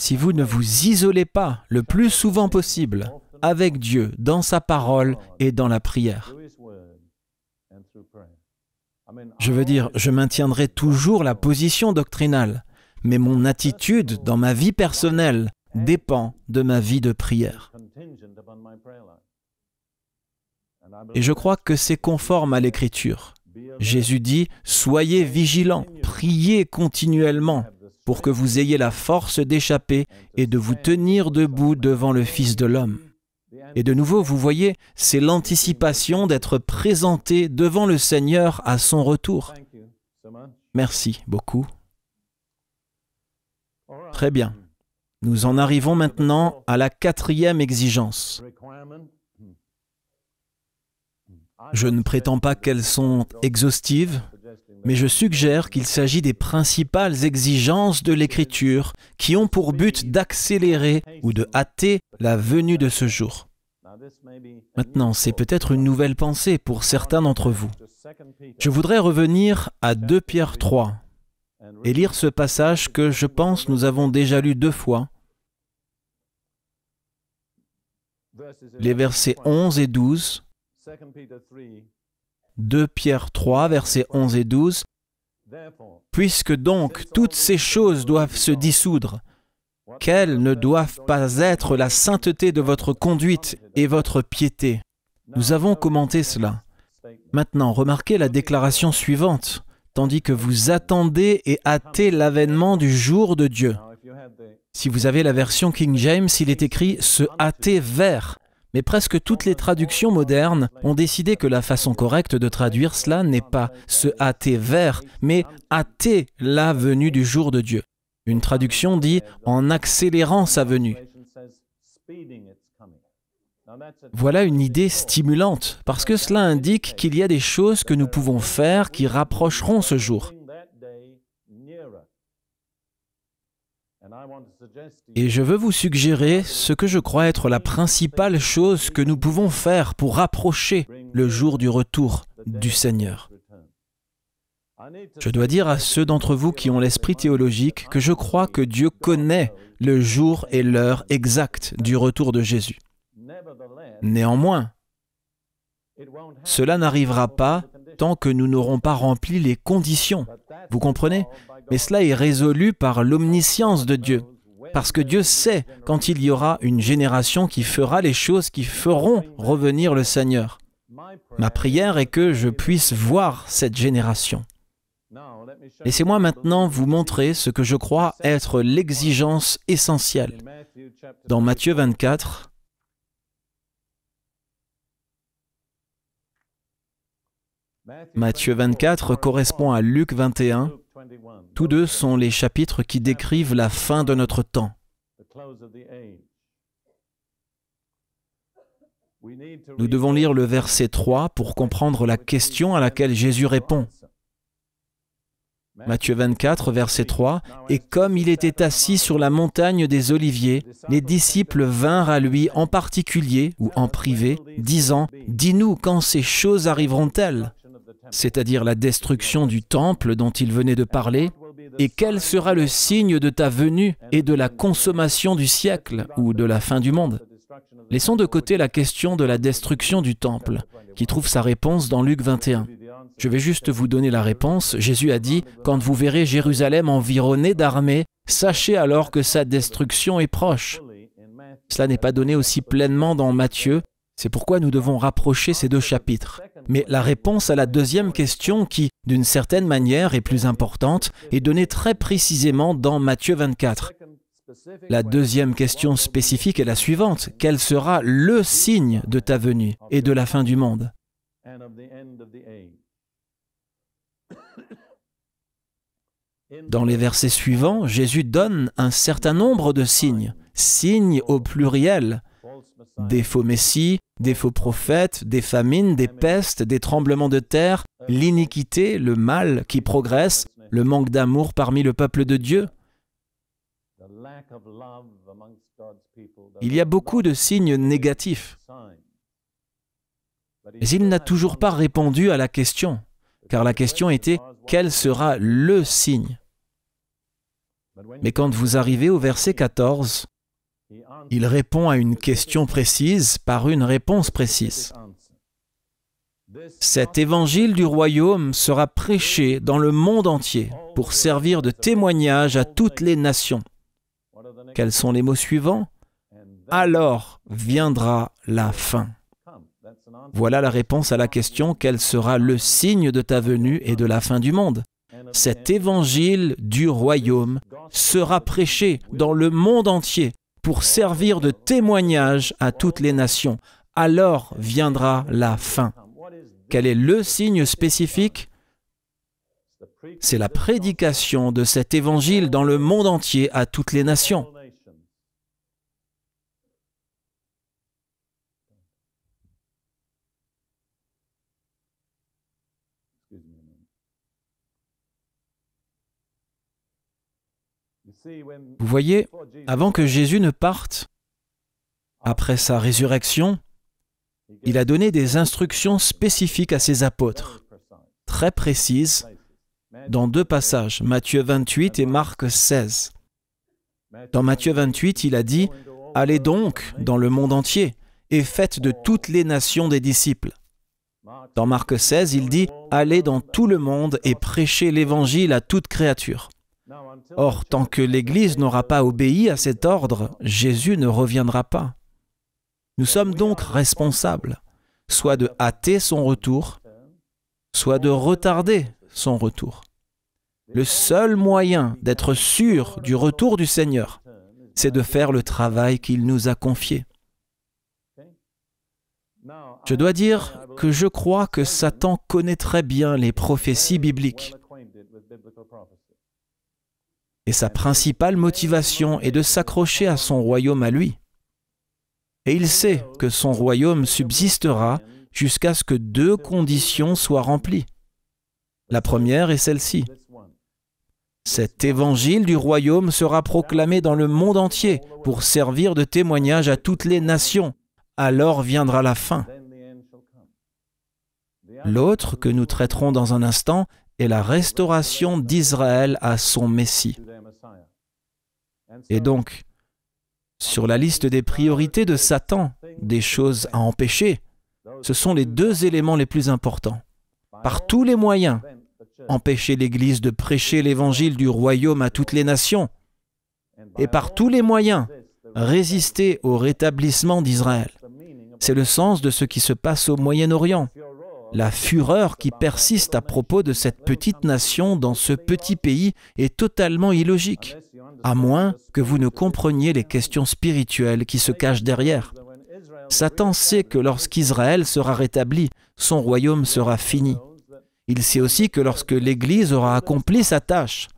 Si vous ne vous isolez pas le plus souvent possible avec Dieu dans sa parole et dans la prière. Je veux dire, je maintiendrai toujours la position doctrinale, mais mon attitude dans ma vie personnelle dépend de ma vie de prière. Et je crois que c'est conforme à l'Écriture. Jésus dit, Soyez vigilants, priez continuellement, pour que vous ayez la force d'échapper et de vous tenir debout devant le Fils de l'homme. Et de nouveau, vous voyez, c'est l'anticipation d'être présenté devant le Seigneur à son retour. Merci beaucoup. Très bien. Nous en arrivons maintenant à la quatrième exigence. Je ne prétends pas qu'elles sont exhaustives, mais je suggère qu'il s'agit des principales exigences de l'Écriture qui ont pour but d'accélérer ou de hâter la venue de ce jour. Maintenant, c'est peut-être une nouvelle pensée pour certains d'entre vous. Je voudrais revenir à 2 Pierre 3 et lire ce passage que je pense nous avons déjà lu deux fois, les versets 11 et 12 2 Pierre 3, versets 11 et 12. Puisque donc toutes ces choses doivent se dissoudre, qu'elles ne doivent pas être la sainteté de votre conduite et votre piété. Nous avons commenté cela. Maintenant, remarquez la déclaration suivante, tandis que vous attendez et hâtez l'avènement du jour de Dieu. Si vous avez la version King James, il est écrit se hâter vers mais presque toutes les traductions modernes ont décidé que la façon correcte de traduire cela n'est pas se hâter vers, mais hâter la venue du jour de Dieu. Une traduction dit en accélérant sa venue. Voilà une idée stimulante, parce que cela indique qu'il y a des choses que nous pouvons faire qui rapprocheront ce jour. Et je veux vous suggérer ce que je crois être la principale chose que nous pouvons faire pour rapprocher le jour du retour du Seigneur. Je dois dire à ceux d'entre vous qui ont l'esprit théologique que je crois que Dieu connaît le jour et l'heure exacte du retour de Jésus. Néanmoins, cela n'arrivera pas tant que nous n'aurons pas rempli les conditions. Vous comprenez mais cela est résolu par l'omniscience de Dieu. Parce que Dieu sait quand il y aura une génération qui fera les choses qui feront revenir le Seigneur. Ma prière est que je puisse voir cette génération. Laissez-moi maintenant vous montrer ce que je crois être l'exigence essentielle. Dans Matthieu 24, Matthieu 24 correspond à Luc 21. Tous deux sont les chapitres qui décrivent la fin de notre temps. Nous devons lire le verset 3 pour comprendre la question à laquelle Jésus répond. Matthieu 24, verset 3, Et comme il était assis sur la montagne des Oliviers, les disciples vinrent à lui en particulier ou en privé, disant, Dis-nous quand ces choses arriveront-elles c'est-à-dire la destruction du temple dont il venait de parler, et quel sera le signe de ta venue et de la consommation du siècle ou de la fin du monde Laissons de côté la question de la destruction du temple, qui trouve sa réponse dans Luc 21. Je vais juste vous donner la réponse. Jésus a dit, Quand vous verrez Jérusalem environnée d'armées, sachez alors que sa destruction est proche. Cela n'est pas donné aussi pleinement dans Matthieu, c'est pourquoi nous devons rapprocher ces deux chapitres. Mais la réponse à la deuxième question qui, d'une certaine manière, est plus importante, est donnée très précisément dans Matthieu 24. La deuxième question spécifique est la suivante. Quel sera le signe de ta venue et de la fin du monde Dans les versets suivants, Jésus donne un certain nombre de signes, signes au pluriel, des faux messies, des faux prophètes, des famines, des pestes, des tremblements de terre, euh, l'iniquité, le mal qui progresse, le manque d'amour parmi le peuple de Dieu. Il y a beaucoup de signes négatifs. Mais il n'a toujours pas répondu à la question, car la question était quel sera le signe Mais quand vous arrivez au verset 14, il répond à une question précise par une réponse précise. Cet évangile du royaume sera prêché dans le monde entier pour servir de témoignage à toutes les nations. Quels sont les mots suivants Alors viendra la fin. Voilà la réponse à la question quel sera le signe de ta venue et de la fin du monde Cet évangile du royaume sera prêché dans le monde entier pour servir de témoignage à toutes les nations. Alors viendra la fin. Quel est le signe spécifique C'est la prédication de cet évangile dans le monde entier à toutes les nations.
Vous voyez, avant que Jésus ne
parte, après sa résurrection, il a donné des instructions spécifiques à ses apôtres, très précises, dans deux passages, Matthieu 28 et Marc 16. Dans Matthieu 28, il a dit, Allez donc dans le monde entier et faites de toutes les nations des disciples. Dans Marc 16, il dit, Allez dans tout le monde et prêchez l'évangile à toute créature. Or, tant que l'Église n'aura pas obéi à cet ordre, Jésus ne reviendra pas. Nous sommes donc responsables, soit de hâter son retour, soit de retarder son retour. Le seul moyen d'être sûr du retour du Seigneur, c'est de faire le travail qu'il nous a confié. Je dois dire que je crois que Satan connaît très bien les prophéties bibliques. Et sa principale motivation est de s'accrocher à son royaume à lui. Et il sait que son royaume subsistera jusqu'à ce que deux conditions soient remplies. La première est celle-ci. Cet évangile du royaume sera proclamé dans le monde entier pour servir de témoignage à toutes les nations. Alors viendra la fin. L'autre, que nous traiterons dans un instant, et la restauration d'Israël à son Messie. Et donc, sur la liste des priorités de Satan, des choses à empêcher, ce sont les deux éléments les plus importants. Par tous les moyens, empêcher l'Église de prêcher l'évangile du royaume à toutes les nations, et par tous les moyens, résister au rétablissement d'Israël. C'est le sens de ce qui se passe au Moyen-Orient. La fureur qui persiste à propos de cette petite nation dans ce petit pays est totalement illogique, à moins que vous ne compreniez les questions spirituelles qui se cachent derrière. Satan sait que lorsqu'Israël sera rétabli, son royaume sera fini. Il sait aussi que lorsque l'Église aura accompli sa tâche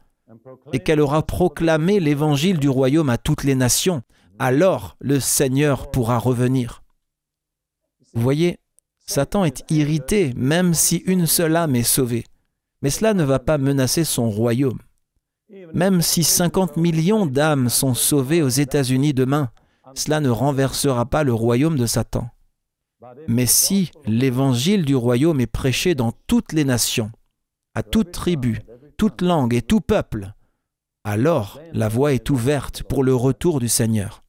et qu'elle aura proclamé l'évangile du royaume à toutes les nations, alors le Seigneur pourra revenir. Vous voyez, Satan est irrité même si une seule âme est sauvée. Mais cela ne va pas menacer son royaume. Même si 50 millions d'âmes sont sauvées aux États-Unis demain, cela ne renversera pas le royaume de Satan. Mais si l'évangile du royaume est prêché dans toutes les nations, à toute tribu, toute langue et tout peuple, alors la voie est ouverte pour le retour du Seigneur.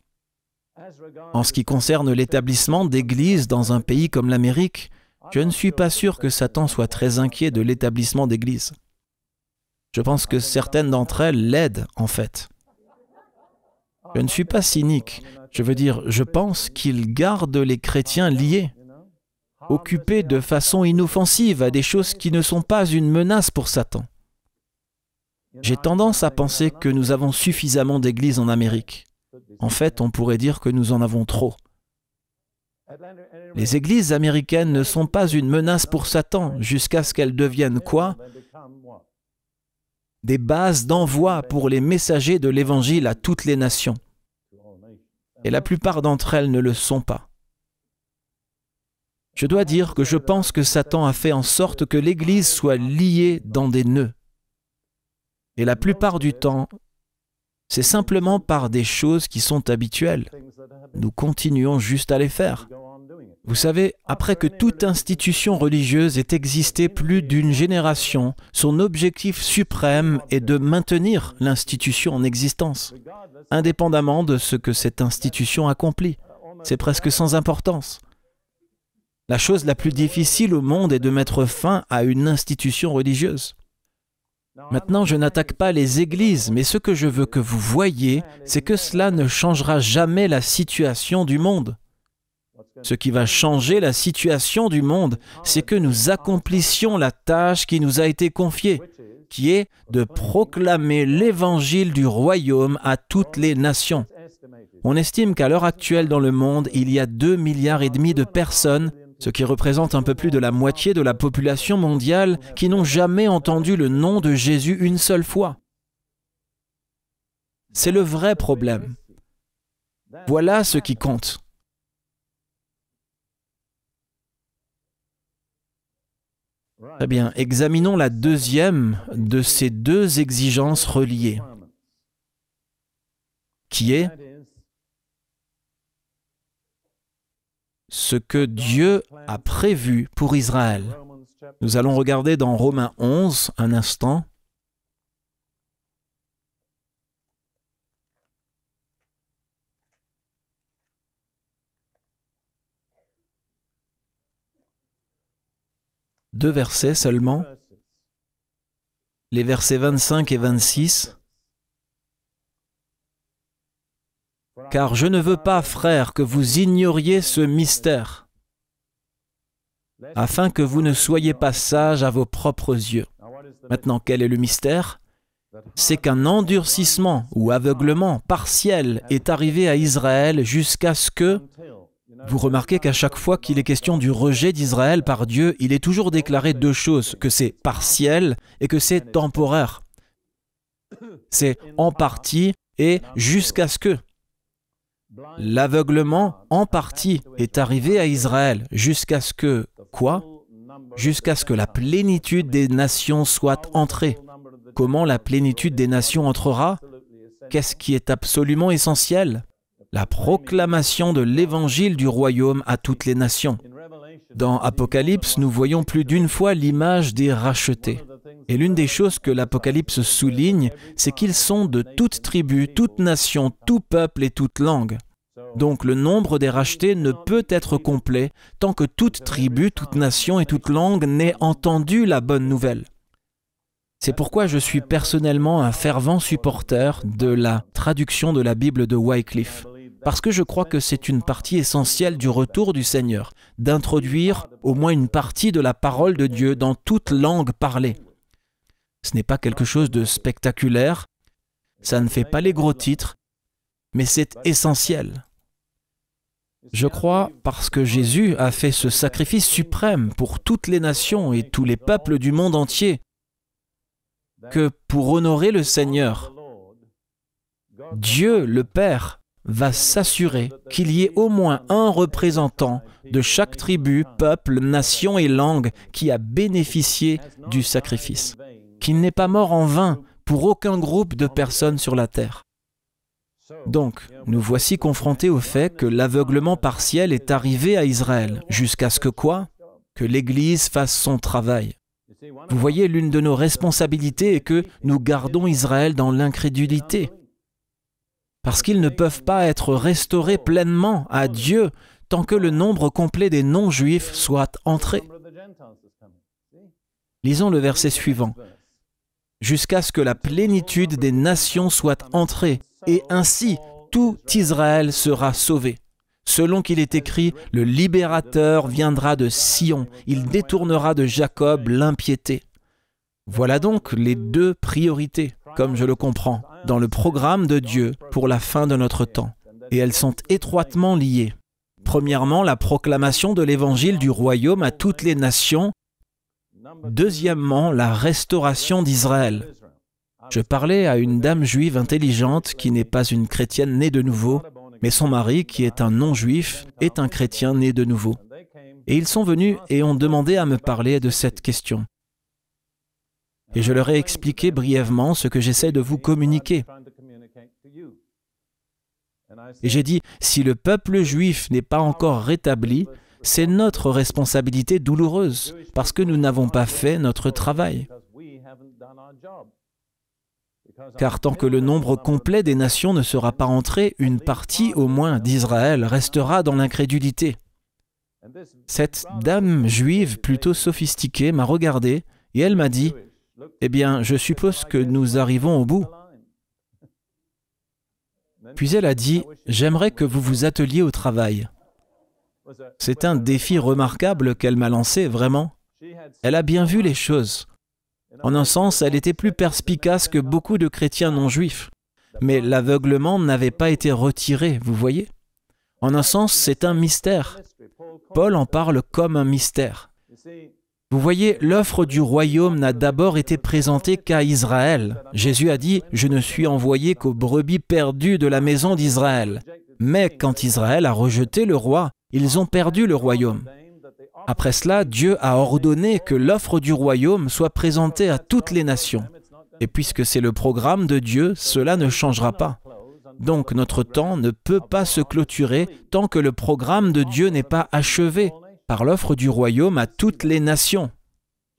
En ce qui concerne l'établissement d'églises dans un pays comme l'Amérique, je ne suis pas sûr que Satan soit très inquiet de l'établissement d'églises. Je pense que certaines d'entre elles l'aident, en fait. Je ne suis pas cynique. Je veux dire, je pense qu'il garde les chrétiens liés, occupés de façon inoffensive à des choses qui ne sont pas une menace pour Satan. J'ai tendance à penser que nous avons suffisamment d'églises en Amérique. En fait, on pourrait dire que nous en avons trop. Les églises américaines ne sont pas une menace pour Satan jusqu'à ce qu'elles deviennent quoi Des bases d'envoi pour les messagers de l'Évangile à toutes les nations. Et la plupart d'entre elles ne le sont pas. Je dois dire que je pense que Satan a fait en sorte que l'Église soit liée dans des nœuds. Et la plupart du temps, c'est simplement par des choses qui sont habituelles. Nous continuons juste à les faire. Vous savez, après que toute institution religieuse ait existé plus d'une génération, son objectif suprême est de maintenir l'institution en existence, indépendamment de ce que cette institution accomplit. C'est presque sans importance. La chose la plus difficile au monde est de mettre fin à une institution religieuse. Maintenant, je n'attaque pas les églises, mais ce que je veux que vous voyez, c'est que cela ne changera jamais la situation du monde. Ce qui va changer la situation du monde, c'est que nous accomplissions la tâche qui nous a été confiée, qui est de proclamer l'évangile du royaume à toutes les nations. On estime qu'à l'heure actuelle dans le monde, il y a 2 milliards et demi de personnes ce qui représente un peu plus de la moitié de la population mondiale qui n'ont jamais entendu le nom de Jésus une seule fois. C'est le vrai problème. Voilà ce qui compte. Très eh bien, examinons la deuxième de ces deux exigences reliées, qui est ce que Dieu a prévu pour Israël. Nous allons regarder dans Romains 11 un instant. Deux versets seulement, les versets 25 et 26. car je ne veux pas, frère, que vous ignoriez ce mystère, afin que vous ne soyez pas sages à vos propres yeux. Maintenant, quel est le mystère C'est qu'un endurcissement ou aveuglement partiel est arrivé à Israël jusqu'à ce que... Vous remarquez qu'à chaque fois qu'il est question du rejet d'Israël par Dieu, il est toujours déclaré deux choses, que c'est partiel et que c'est temporaire. C'est en partie et jusqu'à ce que. L'aveuglement, en partie, est arrivé à Israël jusqu'à ce que, quoi Jusqu'à ce que la plénitude des nations soit entrée. Comment la plénitude des nations entrera Qu'est-ce qui est absolument essentiel La proclamation de l'évangile du royaume à toutes les nations. Dans Apocalypse, nous voyons plus d'une fois l'image des rachetés. Et l'une des choses que l'Apocalypse souligne, c'est qu'ils sont de toute tribu, toute nation, tout peuple et toute langue. Donc le nombre des rachetés ne peut être complet tant que toute tribu, toute nation et toute langue n'ait entendu la bonne nouvelle. C'est pourquoi je suis personnellement un fervent supporter de la traduction de la Bible de Wycliffe, parce que je crois que c'est une partie essentielle du retour du Seigneur, d'introduire au moins une partie de la parole de Dieu dans toute langue parlée. Ce n'est pas quelque chose de spectaculaire, ça ne fait pas les gros titres, mais c'est essentiel. Je crois parce que Jésus a fait ce sacrifice suprême pour toutes les nations et tous les peuples du monde entier, que pour honorer le Seigneur, Dieu le Père va s'assurer qu'il y ait au moins un représentant de chaque tribu, peuple, nation et langue qui a bénéficié du sacrifice qu'il n'est pas mort en vain pour aucun groupe de personnes sur la terre. Donc, nous voici confrontés au fait que l'aveuglement partiel est arrivé à Israël, jusqu'à ce que quoi Que l'Église fasse son travail. Vous voyez, l'une de nos responsabilités est que nous gardons Israël dans l'incrédulité, parce qu'ils ne peuvent pas être restaurés pleinement à Dieu tant que le nombre complet des non-juifs soit entré. Lisons le verset suivant jusqu'à ce que la plénitude des nations soit entrée, et ainsi tout Israël sera sauvé. Selon qu'il est écrit, le libérateur viendra de Sion, il détournera de Jacob l'impiété. Voilà donc les deux priorités, comme je le comprends, dans le programme de Dieu pour la fin de notre temps, et elles sont étroitement liées. Premièrement, la proclamation de l'évangile du royaume à toutes les nations Deuxièmement, la restauration d'Israël. Je parlais à une dame juive intelligente qui n'est pas une chrétienne née de nouveau, mais son mari, qui est un non-juif, est un chrétien né de nouveau. Et ils sont venus et ont demandé à me parler de cette question. Et je leur ai expliqué brièvement ce que j'essaie de vous communiquer. Et j'ai dit, si le peuple juif n'est pas encore rétabli, c'est notre responsabilité douloureuse parce que nous n'avons pas fait notre travail. Car tant que le nombre complet des nations ne sera pas entré, une partie au moins d'Israël restera dans l'incrédulité. Cette dame juive plutôt sophistiquée m'a regardé et elle m'a dit, Eh bien, je suppose que nous arrivons au bout. Puis elle a dit, J'aimerais que vous vous atteliez au travail. C'est un défi remarquable qu'elle m'a lancé, vraiment. Elle a bien vu les choses. En un sens, elle était plus perspicace que beaucoup de chrétiens non juifs. Mais l'aveuglement n'avait pas été retiré, vous voyez En un sens, c'est un mystère. Paul en parle comme un mystère. Vous voyez, l'offre du royaume n'a d'abord été présentée qu'à Israël. Jésus a dit, Je ne suis envoyé qu'aux brebis perdues de la maison d'Israël. Mais quand Israël a rejeté le roi, ils ont perdu le royaume. Après cela, Dieu a ordonné que l'offre du royaume soit présentée à toutes les nations. Et puisque c'est le programme de Dieu, cela ne changera pas. Donc notre temps ne peut pas se clôturer tant que le programme de Dieu n'est pas achevé par l'offre du royaume à toutes les nations.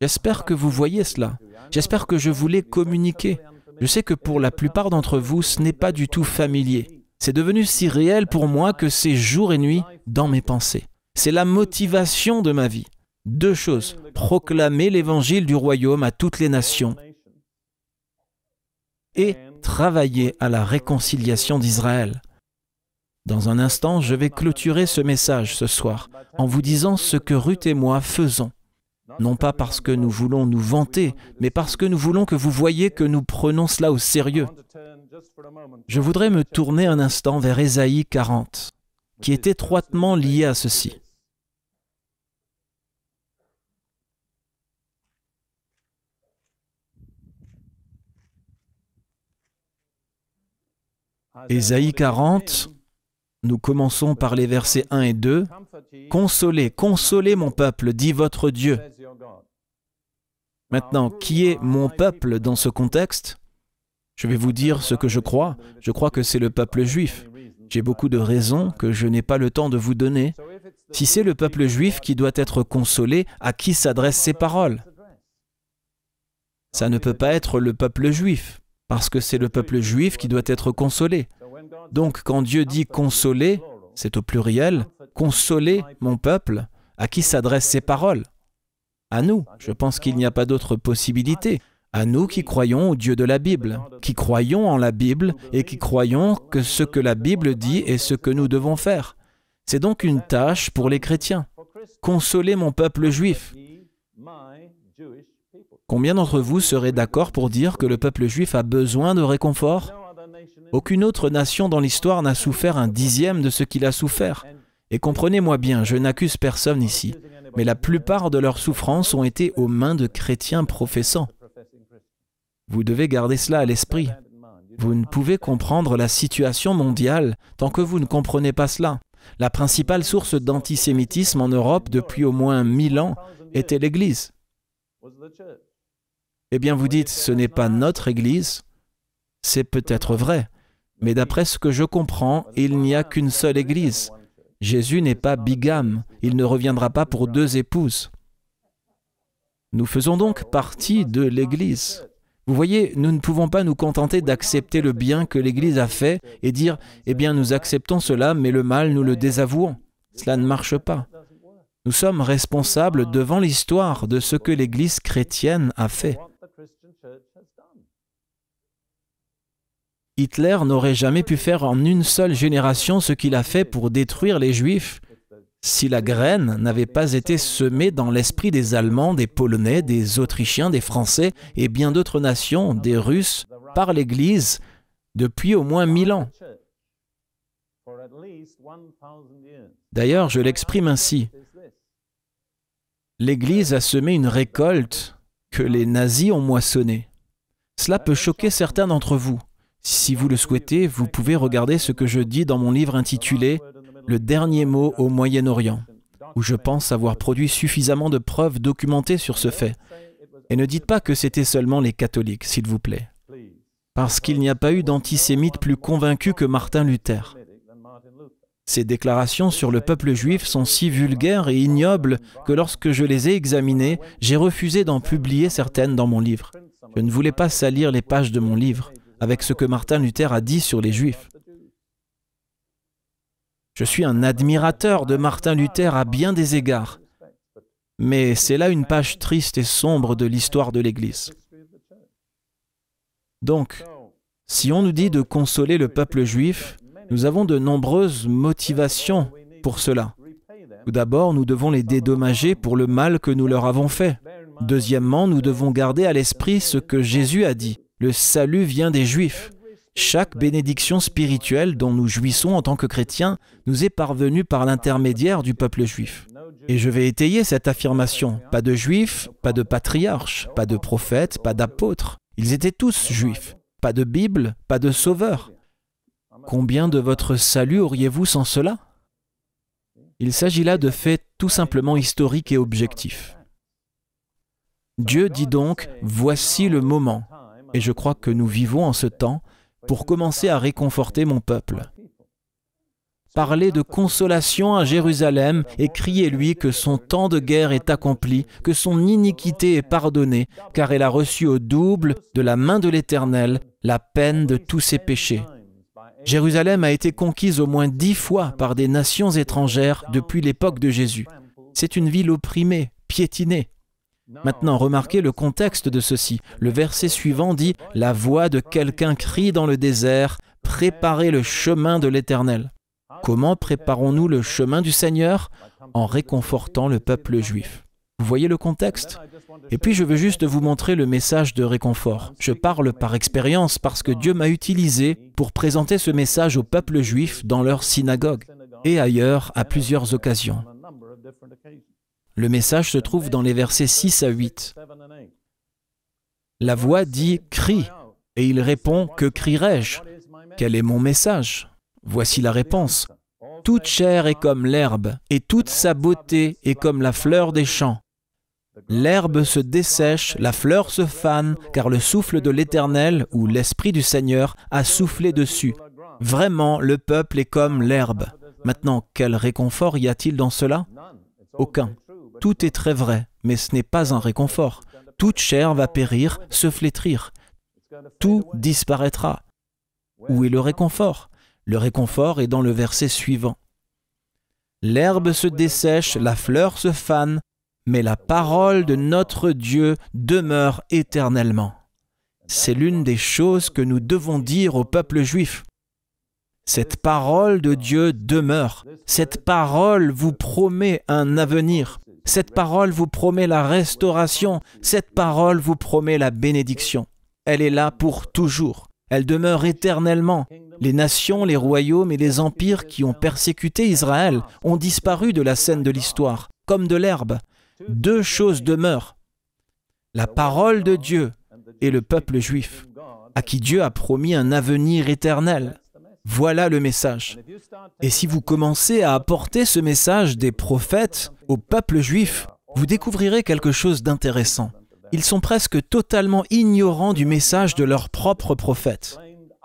J'espère que vous voyez cela. J'espère que je vous l'ai communiqué. Je sais que pour la plupart d'entre vous, ce n'est pas du tout familier. C'est devenu si réel pour moi que c'est jour et nuit dans mes pensées. C'est la motivation de ma vie. Deux choses. Proclamer l'évangile du royaume à toutes les nations et travailler à la réconciliation d'Israël. Dans un instant, je vais clôturer ce message ce soir en vous disant ce que Ruth et moi faisons. Non pas parce que nous voulons nous vanter, mais parce que nous voulons que vous voyez que nous prenons cela au sérieux. Je voudrais me tourner un instant vers Ésaïe 40, qui est étroitement lié à ceci. Ésaïe 40, nous commençons par les versets 1 et 2. Consolez, consolez mon peuple, dit votre Dieu. Maintenant, qui est mon peuple dans ce contexte je vais vous dire ce que je crois. Je crois que c'est le peuple juif. J'ai beaucoup de raisons que je n'ai pas le temps de vous donner. Si c'est le peuple juif qui doit être consolé, à qui s'adressent ces paroles Ça ne peut pas être le peuple juif, parce que c'est le peuple juif qui doit être consolé. Donc quand Dieu dit consoler, c'est au pluriel, consoler mon peuple, à qui s'adressent ces paroles À nous. Je pense qu'il n'y a pas d'autre possibilité à nous qui croyons au Dieu de la Bible, qui croyons en la Bible et qui croyons que ce que la Bible dit est ce que nous devons faire. C'est donc une tâche pour les chrétiens. Consoler mon peuple juif. Combien d'entre vous seraient d'accord pour dire que le peuple juif a besoin de réconfort Aucune autre nation dans l'histoire n'a souffert un dixième de ce qu'il a souffert. Et comprenez-moi bien, je n'accuse personne ici, mais la plupart de leurs souffrances ont été aux mains de chrétiens professants. Vous devez garder cela à l'esprit. Vous ne pouvez comprendre la situation mondiale tant que vous ne comprenez pas cela. La principale source d'antisémitisme en Europe depuis au moins 1000 ans était l'Église. Eh bien, vous dites, ce n'est pas notre Église. C'est peut-être vrai, mais d'après ce que je comprends, il n'y a qu'une seule Église. Jésus n'est pas bigame, il ne reviendra pas pour deux épouses. Nous faisons donc partie de l'Église. Vous voyez, nous ne pouvons pas nous contenter d'accepter le bien que l'Église a fait et dire, eh bien, nous acceptons cela, mais le mal, nous le désavouons. Cela ne marche pas. Nous sommes responsables devant l'histoire de ce que l'Église chrétienne a fait. Hitler n'aurait jamais pu faire en une seule génération ce qu'il a fait pour détruire les Juifs si la graine n'avait pas été semée dans l'esprit des Allemands, des Polonais, des Autrichiens, des Français et bien d'autres nations, des Russes, par l'Église depuis au moins mille ans. D'ailleurs, je l'exprime ainsi. L'Église a semé une récolte que les nazis ont moissonnée. Cela peut choquer certains d'entre vous. Si vous le souhaitez, vous pouvez regarder ce que je dis dans mon livre intitulé le dernier mot au Moyen-Orient, où je pense avoir produit suffisamment de preuves documentées sur ce fait. Et ne dites pas que c'était seulement les catholiques, s'il vous plaît, parce qu'il n'y a pas eu d'antisémite plus convaincu que Martin Luther. Ces déclarations sur le peuple juif sont si vulgaires et ignobles que lorsque je les ai examinées, j'ai refusé d'en publier certaines dans mon livre. Je ne voulais pas salir les pages de mon livre avec ce que Martin Luther a dit sur les juifs. Je suis un admirateur de Martin Luther à bien des égards. Mais c'est là une page triste et sombre de l'histoire de l'Église. Donc, si on nous dit de consoler le peuple juif, nous avons de nombreuses motivations pour cela. Tout d'abord, nous devons les dédommager pour le mal que nous leur avons fait. Deuxièmement, nous devons garder à l'esprit ce que Jésus a dit. Le salut vient des Juifs. Chaque bénédiction spirituelle dont nous jouissons en tant que chrétiens nous est parvenue par l'intermédiaire du peuple juif. Et je vais étayer cette affirmation. Pas de juifs, pas de patriarches, pas de prophètes, pas d'apôtres. Ils étaient tous juifs. Pas de Bible, pas de sauveur. Combien de votre salut auriez-vous sans cela Il s'agit là de faits tout simplement historiques et objectifs. Dieu dit donc, voici le moment, et je crois que nous vivons en ce temps, pour commencer à réconforter mon peuple. Parlez de consolation à Jérusalem et criez-lui que son temps de guerre est accompli, que son iniquité est pardonnée, car elle a reçu au double de la main de l'Éternel la peine de tous ses péchés. Jérusalem a été conquise au moins dix fois par des nations étrangères depuis l'époque de Jésus. C'est une ville opprimée, piétinée, Maintenant, remarquez le contexte de ceci. Le verset suivant dit ⁇ La voix de quelqu'un crie dans le désert, préparez le chemin de l'Éternel ⁇ Comment préparons-nous le chemin du Seigneur En réconfortant le peuple juif. Vous voyez le contexte Et puis je veux juste vous montrer le message de réconfort. Je parle par expérience parce que Dieu m'a utilisé pour présenter ce message au peuple juif dans leur synagogue et ailleurs à plusieurs occasions. Le message se trouve dans les versets 6 à 8. La voix dit ⁇ Crie !⁇ et il répond ⁇ Que crierai-je Quel est mon message ?⁇ Voici la réponse. Toute chair est comme l'herbe, et toute sa beauté est comme la fleur des champs. L'herbe se dessèche, la fleur se fane, car le souffle de l'Éternel, ou l'Esprit du Seigneur, a soufflé dessus. Vraiment, le peuple est comme l'herbe. Maintenant, quel réconfort y a-t-il dans cela Aucun. Tout est très vrai, mais ce n'est pas un réconfort. Toute chair va périr, se flétrir. Tout disparaîtra. Où est le réconfort Le réconfort est dans le verset suivant. L'herbe se dessèche, la fleur se fane, mais la parole de notre Dieu demeure éternellement. C'est l'une des choses que nous devons dire au peuple juif. Cette parole de Dieu demeure. Cette parole vous promet un avenir. Cette parole vous promet la restauration. Cette parole vous promet la bénédiction. Elle est là pour toujours. Elle demeure éternellement. Les nations, les royaumes et les empires qui ont persécuté Israël ont disparu de la scène de l'histoire, comme de l'herbe. Deux choses demeurent. La parole de Dieu et le peuple juif, à qui Dieu a promis un avenir éternel. Voilà le message. Et si vous commencez à apporter ce message des prophètes, au peuple juif, vous découvrirez quelque chose d'intéressant. Ils sont presque totalement ignorants du message de leur propre prophètes.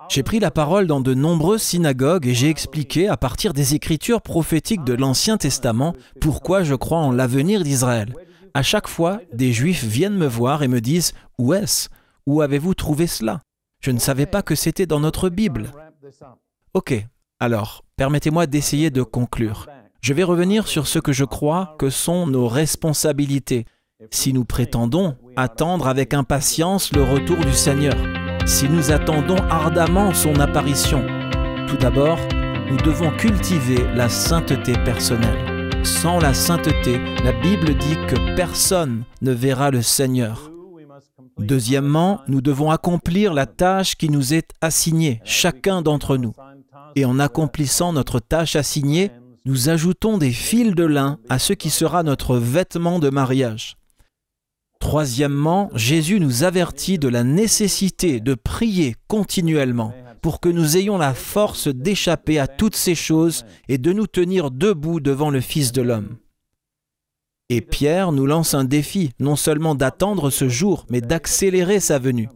J'ai pris la parole dans de nombreuses synagogues et j'ai expliqué à partir des écritures prophétiques de l'Ancien Testament pourquoi je crois en l'avenir d'Israël. À chaque fois, des Juifs viennent me voir et me disent Où est-ce Où avez-vous trouvé cela Je ne savais pas que c'était dans notre Bible. Ok, alors, permettez-moi d'essayer de conclure. Je vais revenir sur ce que je crois que sont nos responsabilités si nous prétendons attendre avec impatience le retour du Seigneur, si nous attendons ardemment son apparition. Tout d'abord, nous devons cultiver la sainteté personnelle. Sans la sainteté, la Bible dit que personne ne verra le Seigneur. Deuxièmement, nous devons accomplir la tâche qui nous est assignée, chacun d'entre nous. Et en accomplissant notre tâche assignée, nous ajoutons des fils de lin à ce qui sera notre vêtement de mariage. Troisièmement, Jésus nous avertit de la nécessité de prier continuellement pour que nous ayons la force d'échapper à toutes ces choses et de nous tenir debout devant le Fils de l'homme. Et Pierre nous lance un défi, non seulement d'attendre ce jour, mais d'accélérer sa venue.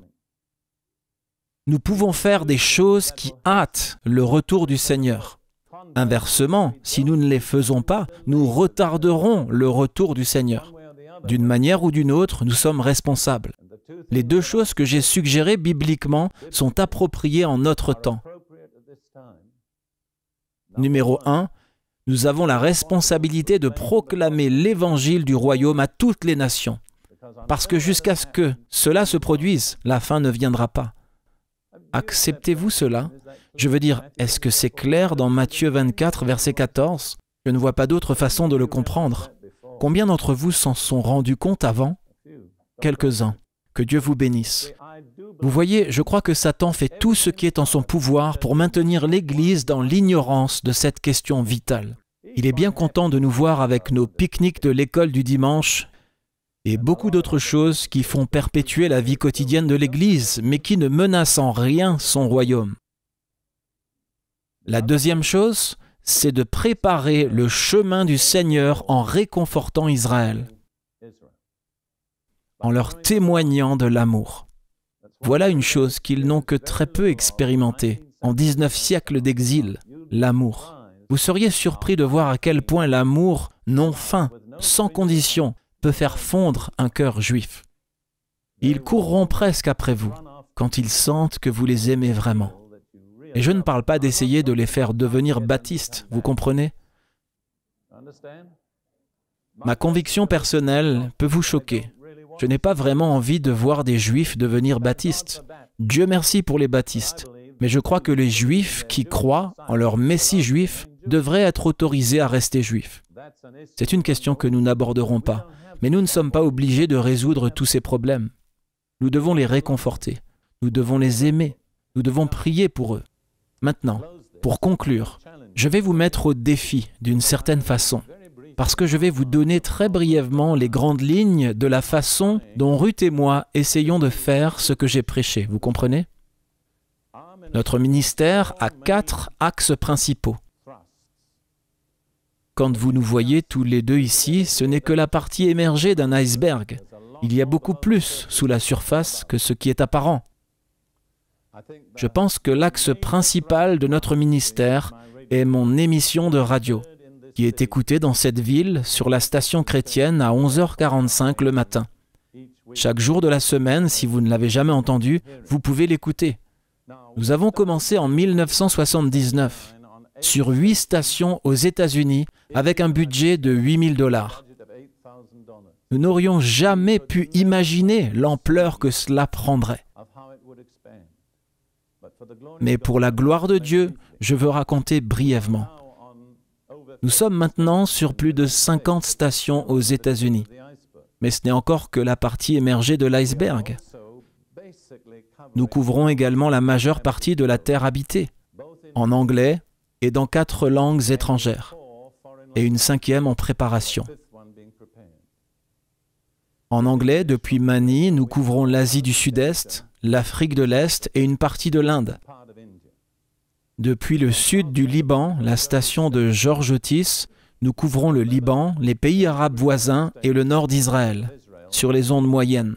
Nous pouvons faire des choses qui hâtent le retour du Seigneur. Inversement, si nous ne les faisons pas, nous retarderons le retour du Seigneur. D'une manière ou d'une autre, nous sommes responsables. Les deux choses que j'ai suggérées bibliquement sont appropriées en notre temps. Numéro 1, nous avons la responsabilité de proclamer l'évangile du royaume à toutes les nations. Parce que jusqu'à ce que cela se produise, la fin ne viendra pas. Acceptez-vous cela Je veux dire, est-ce que c'est clair dans Matthieu 24, verset 14 Je ne vois pas d'autre façon de le comprendre. Combien d'entre vous s'en sont rendus compte avant Quelques-uns. Que Dieu vous bénisse. Vous voyez, je crois que Satan fait tout ce qui est en son pouvoir pour maintenir l'Église dans l'ignorance de cette question vitale. Il est bien content de nous voir avec nos pique-niques de l'école du dimanche et beaucoup d'autres choses qui font perpétuer la vie quotidienne de l'Église, mais qui ne menacent en rien son royaume. La deuxième chose, c'est de préparer le chemin du Seigneur en réconfortant Israël, en leur témoignant de l'amour. Voilà une chose qu'ils n'ont que très peu expérimentée en 19 siècles d'exil, l'amour. Vous seriez surpris de voir à quel point l'amour, non fin, sans condition, peut faire fondre un cœur juif. Ils courront presque après vous quand ils sentent que vous les aimez vraiment. Et je ne parle pas d'essayer de les faire devenir baptistes, vous comprenez Ma conviction personnelle peut vous choquer. Je n'ai pas vraiment envie de voir des juifs devenir baptistes. Dieu merci pour les baptistes. Mais je crois que les juifs qui croient en leur Messie juif devraient être autorisés à rester juifs. C'est une question que nous n'aborderons pas. Mais nous ne sommes pas obligés de résoudre tous ces problèmes. Nous devons les réconforter. Nous devons les aimer. Nous devons prier pour eux. Maintenant, pour conclure, je vais vous mettre au défi d'une certaine façon, parce que je vais vous donner très brièvement les grandes lignes de la façon dont Ruth et moi essayons de faire ce que j'ai prêché, vous comprenez Notre ministère a quatre axes principaux. Quand vous nous voyez tous les deux ici, ce n'est que la partie émergée d'un iceberg. Il y a beaucoup plus sous la surface que ce qui est apparent. Je pense que l'axe principal de notre ministère est mon émission de radio, qui est écoutée dans cette ville sur la station chrétienne à 11h45 le matin. Chaque jour de la semaine, si vous ne l'avez jamais entendu, vous pouvez l'écouter. Nous avons commencé en 1979 sur huit stations aux États-Unis avec un budget de 8000 dollars. Nous n'aurions jamais pu imaginer l'ampleur que cela prendrait. Mais pour la gloire de Dieu, je veux raconter brièvement. Nous sommes maintenant sur plus de 50 stations aux États-Unis, mais ce n'est encore que la partie émergée de l'iceberg. Nous couvrons également la majeure partie de la Terre habitée, en anglais et dans quatre langues étrangères et une cinquième en préparation. En anglais, depuis Mani, nous couvrons l'Asie du Sud-Est, l'Afrique de l'Est et une partie de l'Inde. Depuis le sud du Liban, la station de George Otis, nous couvrons le Liban, les pays arabes voisins et le nord d'Israël, sur les ondes moyennes.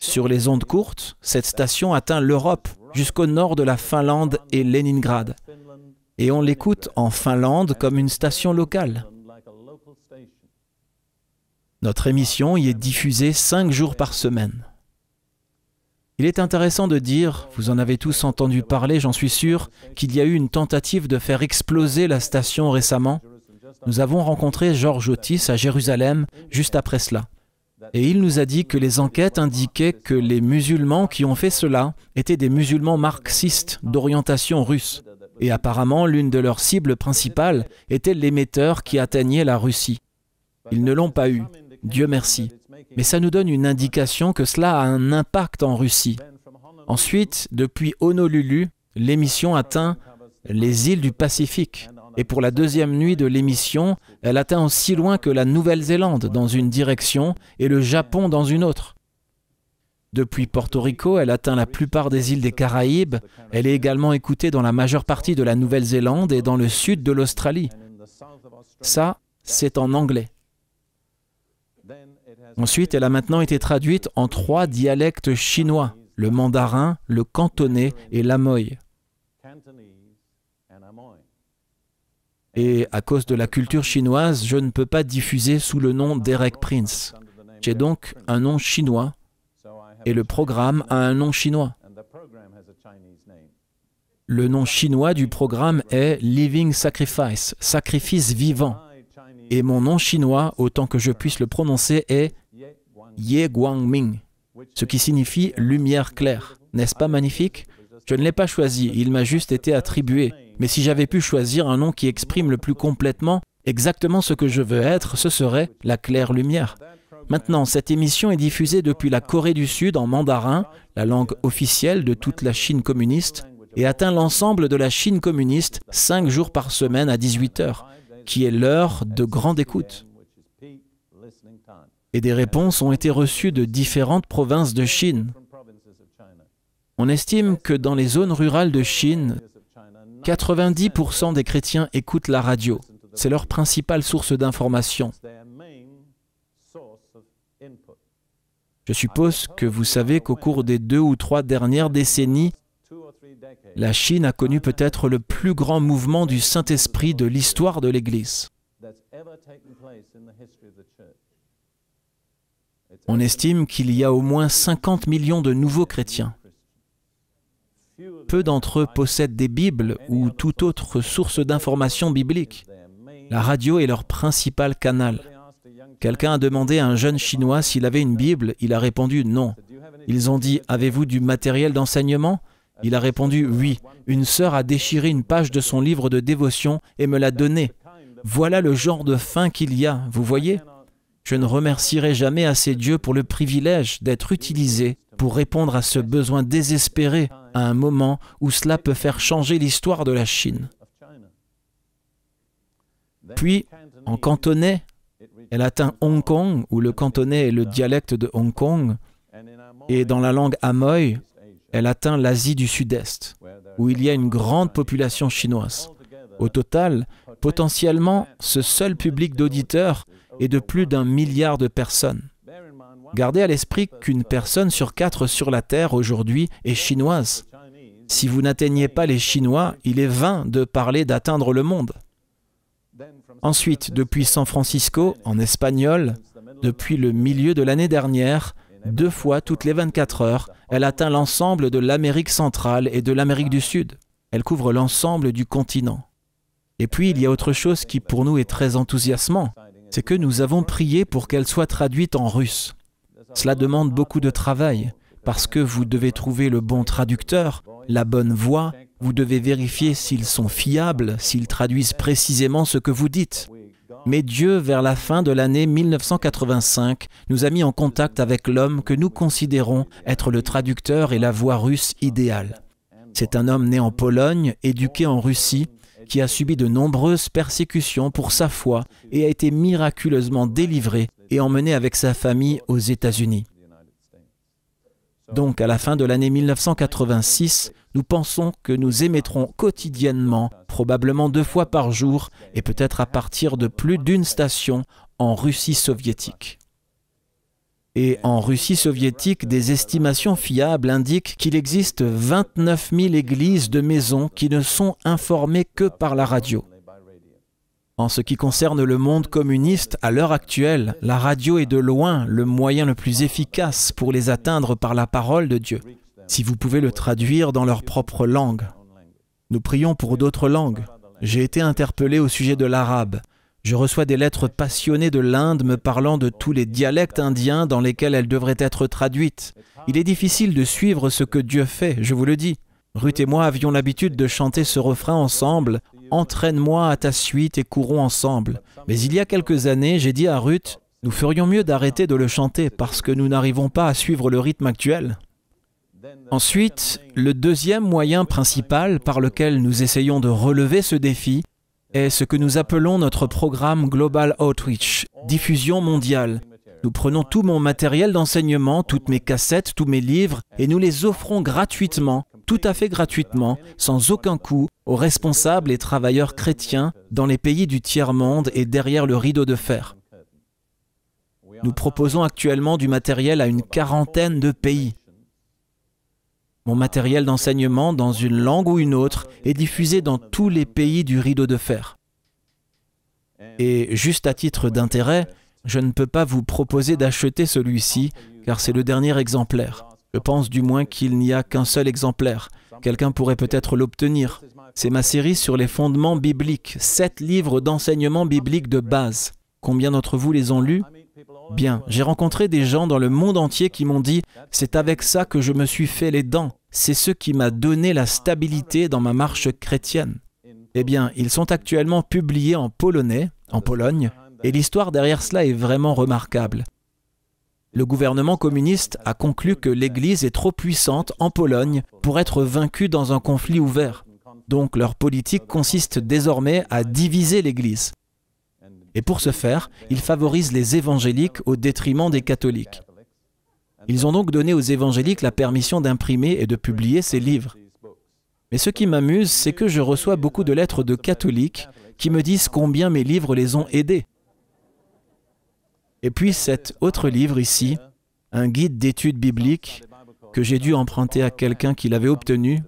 Sur les ondes courtes, cette station atteint l'Europe jusqu'au nord de la Finlande et Leningrad et on l'écoute en Finlande comme une station locale. Notre émission y est diffusée cinq jours par semaine. Il est intéressant de dire, vous en avez tous entendu parler, j'en suis sûr, qu'il y a eu une tentative de faire exploser la station récemment. Nous avons rencontré George Otis à Jérusalem juste après cela. Et il nous a dit que les enquêtes indiquaient que les musulmans qui ont fait cela étaient des musulmans marxistes d'orientation russe et apparemment l'une de leurs cibles principales était l'émetteur qui atteignait la Russie. Ils ne l'ont pas eu, Dieu merci, mais ça nous donne une indication que cela a un impact en Russie. Ensuite, depuis Honolulu, l'émission atteint les îles du Pacifique. Et pour la deuxième nuit de l'émission, elle atteint aussi loin que la Nouvelle-Zélande dans une direction et le Japon dans une autre. Depuis Porto Rico, elle atteint la plupart des îles des Caraïbes. Elle est également écoutée dans la majeure partie de la Nouvelle-Zélande et dans le sud de l'Australie. Ça, c'est en anglais. Ensuite, elle a maintenant été traduite en trois dialectes chinois, le mandarin, le cantonais et l'amoy. Et à cause de la culture chinoise, je ne peux pas diffuser sous le nom d'Eric Prince. J'ai donc un nom chinois et le programme a un nom chinois. Le nom chinois du programme est Living Sacrifice, sacrifice vivant. Et mon nom chinois, autant que je puisse le prononcer, est Ye Guangming, ce qui signifie lumière claire. N'est-ce pas magnifique Je ne l'ai pas choisi, il m'a juste été attribué. Mais si j'avais pu choisir un nom qui exprime le plus complètement exactement ce que je veux être, ce serait la claire lumière. Maintenant, cette émission est diffusée depuis la Corée du Sud en mandarin, la langue officielle de toute la Chine communiste, et atteint l'ensemble de la Chine communiste cinq jours par semaine à 18 heures, qui est l'heure de grande écoute. Et des réponses ont été reçues de différentes provinces de Chine. On estime que dans les zones rurales de Chine, 90% des chrétiens écoutent la radio. C'est leur principale source d'information. Je suppose que vous savez qu'au cours des deux ou trois dernières décennies, la Chine a connu peut-être le plus grand mouvement du Saint-Esprit de l'histoire de l'Église. On estime qu'il y a au moins 50 millions de nouveaux chrétiens. Peu d'entre eux possèdent des Bibles ou toute autre source d'information biblique. La radio est leur principal canal. Quelqu'un a demandé à un jeune Chinois s'il avait une Bible. Il a répondu non. Ils ont dit Avez-vous du matériel d'enseignement Il a répondu Oui. Une sœur a déchiré une page de son livre de dévotion et me l'a donnée. Voilà le genre de fin qu'il y a, vous voyez Je ne remercierai jamais assez Dieu pour le privilège d'être utilisé pour répondre à ce besoin désespéré à un moment où cela peut faire changer l'histoire de la Chine. Puis, en cantonais, elle atteint Hong Kong, où le cantonais est le dialecte de Hong Kong, et dans la langue Amoy, elle atteint l'Asie du Sud-Est, où il y a une grande population chinoise. Au total, potentiellement, ce seul public d'auditeurs est de plus d'un milliard de personnes. Gardez à l'esprit qu'une personne sur quatre sur la Terre aujourd'hui est chinoise. Si vous n'atteignez pas les Chinois, il est vain de parler d'atteindre le monde. Ensuite, depuis San Francisco, en espagnol, depuis le milieu de l'année dernière, deux fois toutes les 24 heures, elle atteint l'ensemble de l'Amérique centrale et de l'Amérique du Sud. Elle couvre l'ensemble du continent. Et puis, il y a autre chose qui pour nous est très enthousiasmant, c'est que nous avons prié pour qu'elle soit traduite en russe. Cela demande beaucoup de travail, parce que vous devez trouver le bon traducteur, la bonne voix, vous devez vérifier s'ils sont fiables, s'ils traduisent précisément ce que vous dites. Mais Dieu, vers la fin de l'année 1985, nous a mis en contact avec l'homme que nous considérons être le traducteur et la voix russe idéale. C'est un homme né en Pologne, éduqué en Russie, qui a subi de nombreuses persécutions pour sa foi et a été miraculeusement délivré et emmené avec sa famille aux États-Unis. Donc, à la fin de l'année 1986, nous pensons que nous émettrons quotidiennement, probablement deux fois par jour, et peut-être à partir de plus d'une station, en Russie soviétique. Et en Russie soviétique, des estimations fiables indiquent qu'il existe 29 000 églises de maisons qui ne sont informées que par la radio. En ce qui concerne le monde communiste, à l'heure actuelle, la radio est de loin le moyen le plus efficace pour les atteindre par la parole de Dieu si vous pouvez le traduire dans leur propre langue. Nous prions pour d'autres langues. J'ai été interpellé au sujet de l'arabe. Je reçois des lettres passionnées de l'Inde me parlant de tous les dialectes indiens dans lesquels elles devraient être traduites. Il est difficile de suivre ce que Dieu fait, je vous le dis. Ruth et moi avions l'habitude de chanter ce refrain ensemble, Entraîne-moi à ta suite et courons ensemble. Mais il y a quelques années, j'ai dit à Ruth, nous ferions mieux d'arrêter de le chanter parce que nous n'arrivons pas à suivre le rythme actuel. Ensuite, le deuxième moyen principal par lequel nous essayons de relever ce défi est ce que nous appelons notre programme Global Outreach, diffusion mondiale. Nous prenons tout mon matériel d'enseignement, toutes mes cassettes, tous mes livres, et nous les offrons gratuitement, tout à fait gratuitement, sans aucun coût, aux responsables et travailleurs chrétiens dans les pays du tiers-monde et derrière le rideau de fer. Nous proposons actuellement du matériel à une quarantaine de pays. Mon matériel d'enseignement, dans une langue ou une autre, est diffusé dans tous les pays du rideau de fer. Et juste à titre d'intérêt, je ne peux pas vous proposer d'acheter celui-ci, car c'est le dernier exemplaire. Je pense du moins qu'il n'y a qu'un seul exemplaire. Quelqu'un pourrait peut-être l'obtenir. C'est ma série sur les fondements bibliques, sept livres d'enseignement biblique de base. Combien d'entre vous les ont lus bien. J'ai rencontré des gens dans le monde entier qui m'ont dit, c'est avec ça que je me suis fait les dents. C'est ce qui m'a donné la stabilité dans ma marche chrétienne. Eh bien, ils sont actuellement publiés en polonais, en Pologne, et l'histoire derrière cela est vraiment remarquable. Le gouvernement communiste a conclu que l'Église est trop puissante en Pologne pour être vaincue dans un conflit ouvert. Donc leur politique consiste désormais à diviser l'Église. Et pour ce faire, ils favorisent les évangéliques au détriment des catholiques. Ils ont donc donné aux évangéliques la permission d'imprimer et de publier ces livres. Mais ce qui m'amuse, c'est que je reçois beaucoup de lettres de catholiques qui me disent combien mes livres les ont aidés. Et puis cet autre livre ici, un guide d'études bibliques que j'ai dû emprunter à quelqu'un qui l'avait obtenu,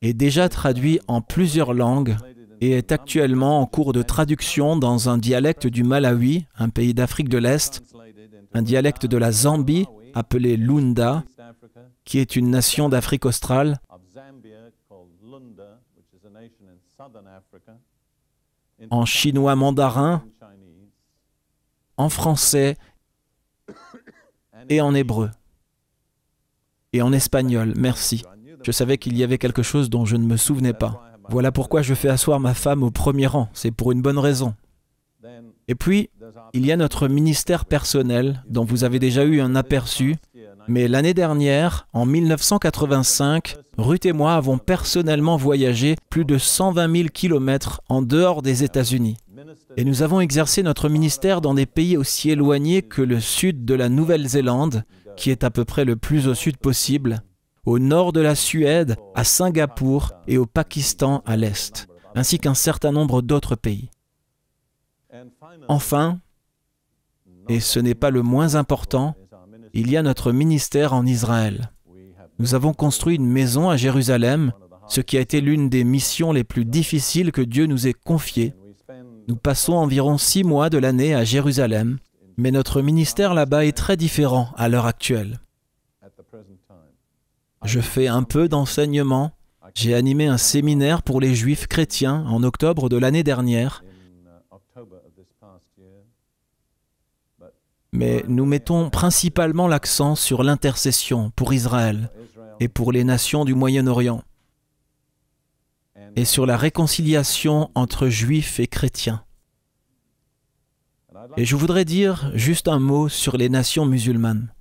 est déjà traduit en plusieurs langues et est actuellement en cours de traduction dans un dialecte du Malawi, un pays d'Afrique de l'Est, un dialecte de la Zambie appelé Lunda, qui est une nation d'Afrique australe,
en chinois mandarin,
en français et en hébreu et en espagnol. Merci. Je savais qu'il y avait quelque chose dont je ne me souvenais pas. Voilà pourquoi je fais asseoir ma femme au premier rang, c'est pour une bonne raison. Et puis, il y a notre ministère personnel, dont vous avez déjà eu un aperçu, mais l'année dernière, en 1985, Ruth et moi avons personnellement voyagé plus de 120 000 kilomètres en dehors des États-Unis. Et nous avons exercé notre ministère dans des pays aussi éloignés que le sud de la Nouvelle-Zélande, qui est à peu près le plus au sud possible, au nord de la Suède, à Singapour et au Pakistan à l'est, ainsi qu'un certain nombre d'autres pays. Enfin, et ce n'est pas le moins important, il y a notre ministère en Israël. Nous avons construit une maison à Jérusalem, ce qui a été l'une des missions les plus difficiles que Dieu nous ait confiées. Nous passons environ six mois de l'année à Jérusalem, mais notre ministère là-bas est très différent à l'heure actuelle. Je fais un peu d'enseignement. J'ai animé un séminaire pour les juifs chrétiens en octobre de l'année dernière. Mais nous mettons principalement l'accent sur l'intercession pour Israël et pour les nations du Moyen-Orient et sur la réconciliation entre juifs et chrétiens. Et je voudrais dire juste un mot sur les nations musulmanes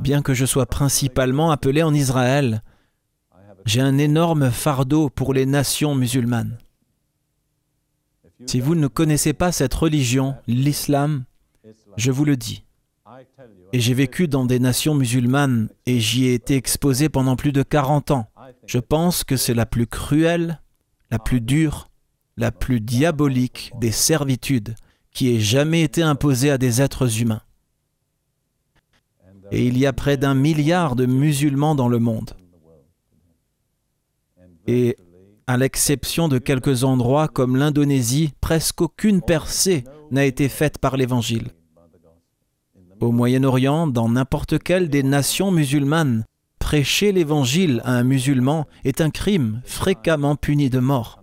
bien que je sois principalement appelé en Israël. J'ai un énorme fardeau pour les nations musulmanes. Si vous ne connaissez pas cette religion, l'islam, je vous le dis, et j'ai vécu dans des nations musulmanes et j'y ai été exposé pendant plus de 40 ans. Je pense que c'est la plus cruelle, la plus dure, la plus diabolique des servitudes qui ait jamais été imposée à des êtres humains. Et il y a près d'un milliard de musulmans dans le monde. Et à l'exception de quelques endroits comme l'Indonésie, presque aucune percée n'a été faite par l'Évangile. Au Moyen-Orient, dans n'importe quelle des nations musulmanes, prêcher l'Évangile à un musulman est un crime fréquemment puni de mort.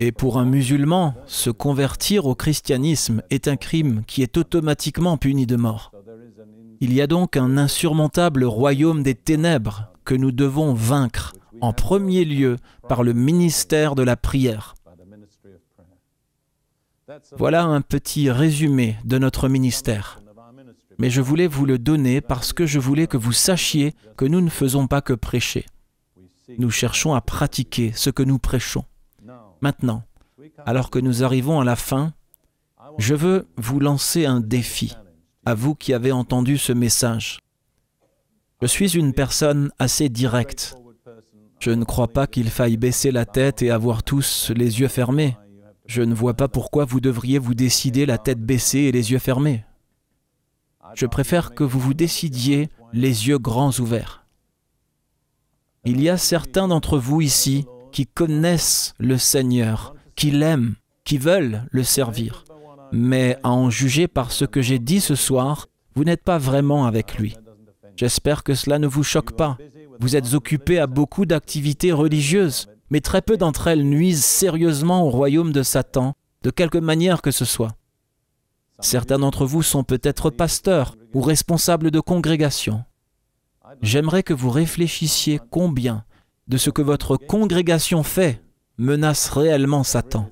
Et pour un musulman, se convertir au christianisme est un crime qui est automatiquement puni de mort. Il y a donc un insurmontable royaume des ténèbres que nous devons vaincre en premier lieu par le ministère de la prière. Voilà un petit résumé de notre ministère. Mais je voulais vous le donner parce que je voulais que vous sachiez que nous ne faisons pas que prêcher. Nous cherchons à pratiquer ce que nous prêchons. Maintenant, alors que nous arrivons à la fin, je veux vous lancer un défi à vous qui avez entendu ce message. Je suis une personne assez directe. Je ne crois pas qu'il faille baisser la tête et avoir tous les yeux fermés. Je ne vois pas pourquoi vous devriez vous décider la tête baissée et les yeux fermés. Je préfère que vous vous décidiez les yeux grands ouverts. Il y a certains d'entre vous ici qui connaissent le Seigneur, qui l'aiment, qui veulent le servir. Mais à en juger par ce que j'ai dit ce soir, vous n'êtes pas vraiment avec lui. J'espère que cela ne vous choque pas. Vous êtes occupé à beaucoup d'activités religieuses, mais très peu d'entre elles nuisent sérieusement au royaume de Satan, de quelque manière que ce soit. Certains d'entre vous sont peut-être pasteurs ou responsables de congrégations. J'aimerais que vous réfléchissiez combien de ce que votre congrégation fait menace réellement Satan.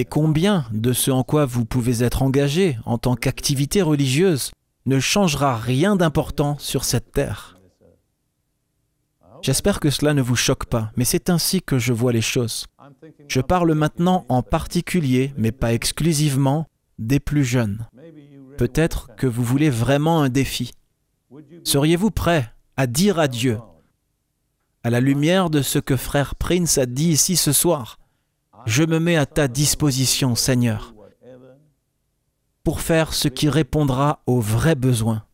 Et combien de ce en quoi vous pouvez être engagé en tant qu'activité religieuse ne changera rien d'important sur cette terre J'espère que cela ne vous choque pas, mais c'est ainsi que je vois les choses. Je parle maintenant en particulier, mais pas exclusivement, des plus jeunes. Peut-être que vous voulez vraiment un défi. Seriez-vous prêt à dire adieu, à la lumière de ce que frère Prince a dit ici ce soir, je me mets à ta disposition, Seigneur, pour faire ce qui répondra aux vrais besoins,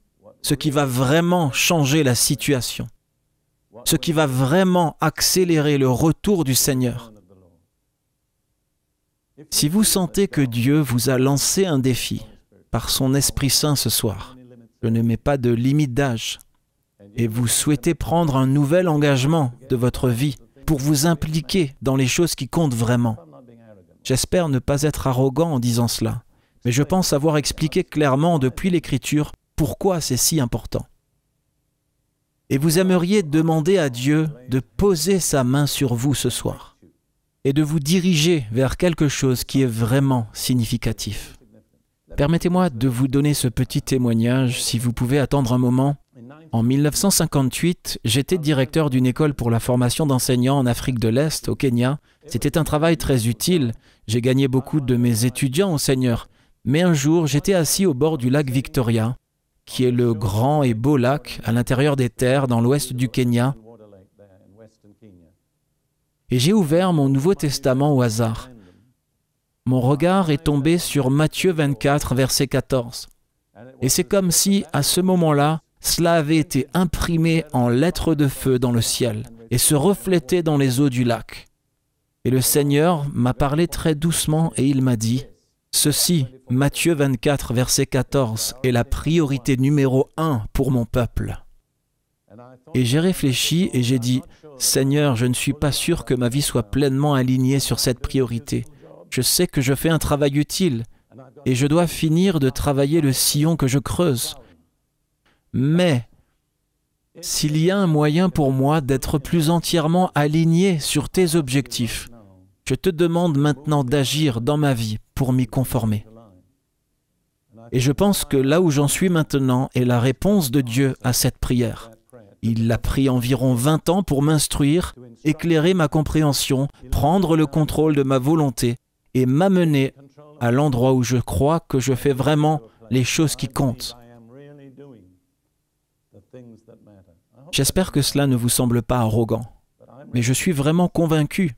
ce qui va vraiment changer la situation, ce qui va vraiment accélérer le retour du Seigneur. Si vous sentez que Dieu vous a lancé un défi par son Esprit Saint ce soir, je ne mets pas de limite d'âge, et vous souhaitez prendre un nouvel engagement de votre vie, pour vous impliquer dans les choses qui comptent vraiment. J'espère ne pas être arrogant en disant cela, mais je pense avoir expliqué clairement depuis l'Écriture pourquoi c'est si important. Et vous aimeriez demander à Dieu de poser sa main sur vous ce soir et de vous diriger vers quelque chose qui est vraiment significatif. Permettez-moi de vous donner ce petit témoignage, si vous pouvez attendre un moment. En 1958, j'étais directeur d'une école pour la formation d'enseignants en Afrique de l'Est, au Kenya. C'était un travail très utile. J'ai gagné beaucoup de mes étudiants au Seigneur. Mais un jour, j'étais assis au bord du lac Victoria, qui est le grand et beau lac à l'intérieur des terres dans l'ouest du Kenya. Et j'ai ouvert mon Nouveau Testament au hasard. Mon regard est tombé sur Matthieu 24, verset 14. Et c'est comme si, à ce moment-là, cela avait été imprimé en lettres de feu dans le ciel et se reflétait dans les eaux du lac. Et le Seigneur m'a parlé très doucement et il m'a dit, Ceci, Matthieu 24, verset 14, est la priorité numéro un pour mon peuple. Et j'ai réfléchi et j'ai dit, Seigneur, je ne suis pas sûr que ma vie soit pleinement alignée sur cette priorité. Je sais que je fais un travail utile et je dois finir de travailler le sillon que je creuse. Mais s'il y a un moyen pour moi d'être plus entièrement aligné sur tes objectifs, je te demande maintenant d'agir dans ma vie pour m'y conformer. Et je pense que là où j'en suis maintenant est la réponse de Dieu à cette prière. Il a pris environ 20 ans pour m'instruire, éclairer ma compréhension, prendre le contrôle de ma volonté et m'amener à l'endroit où je crois que je fais vraiment les choses qui comptent. J'espère que cela ne vous semble pas arrogant, mais je suis vraiment convaincu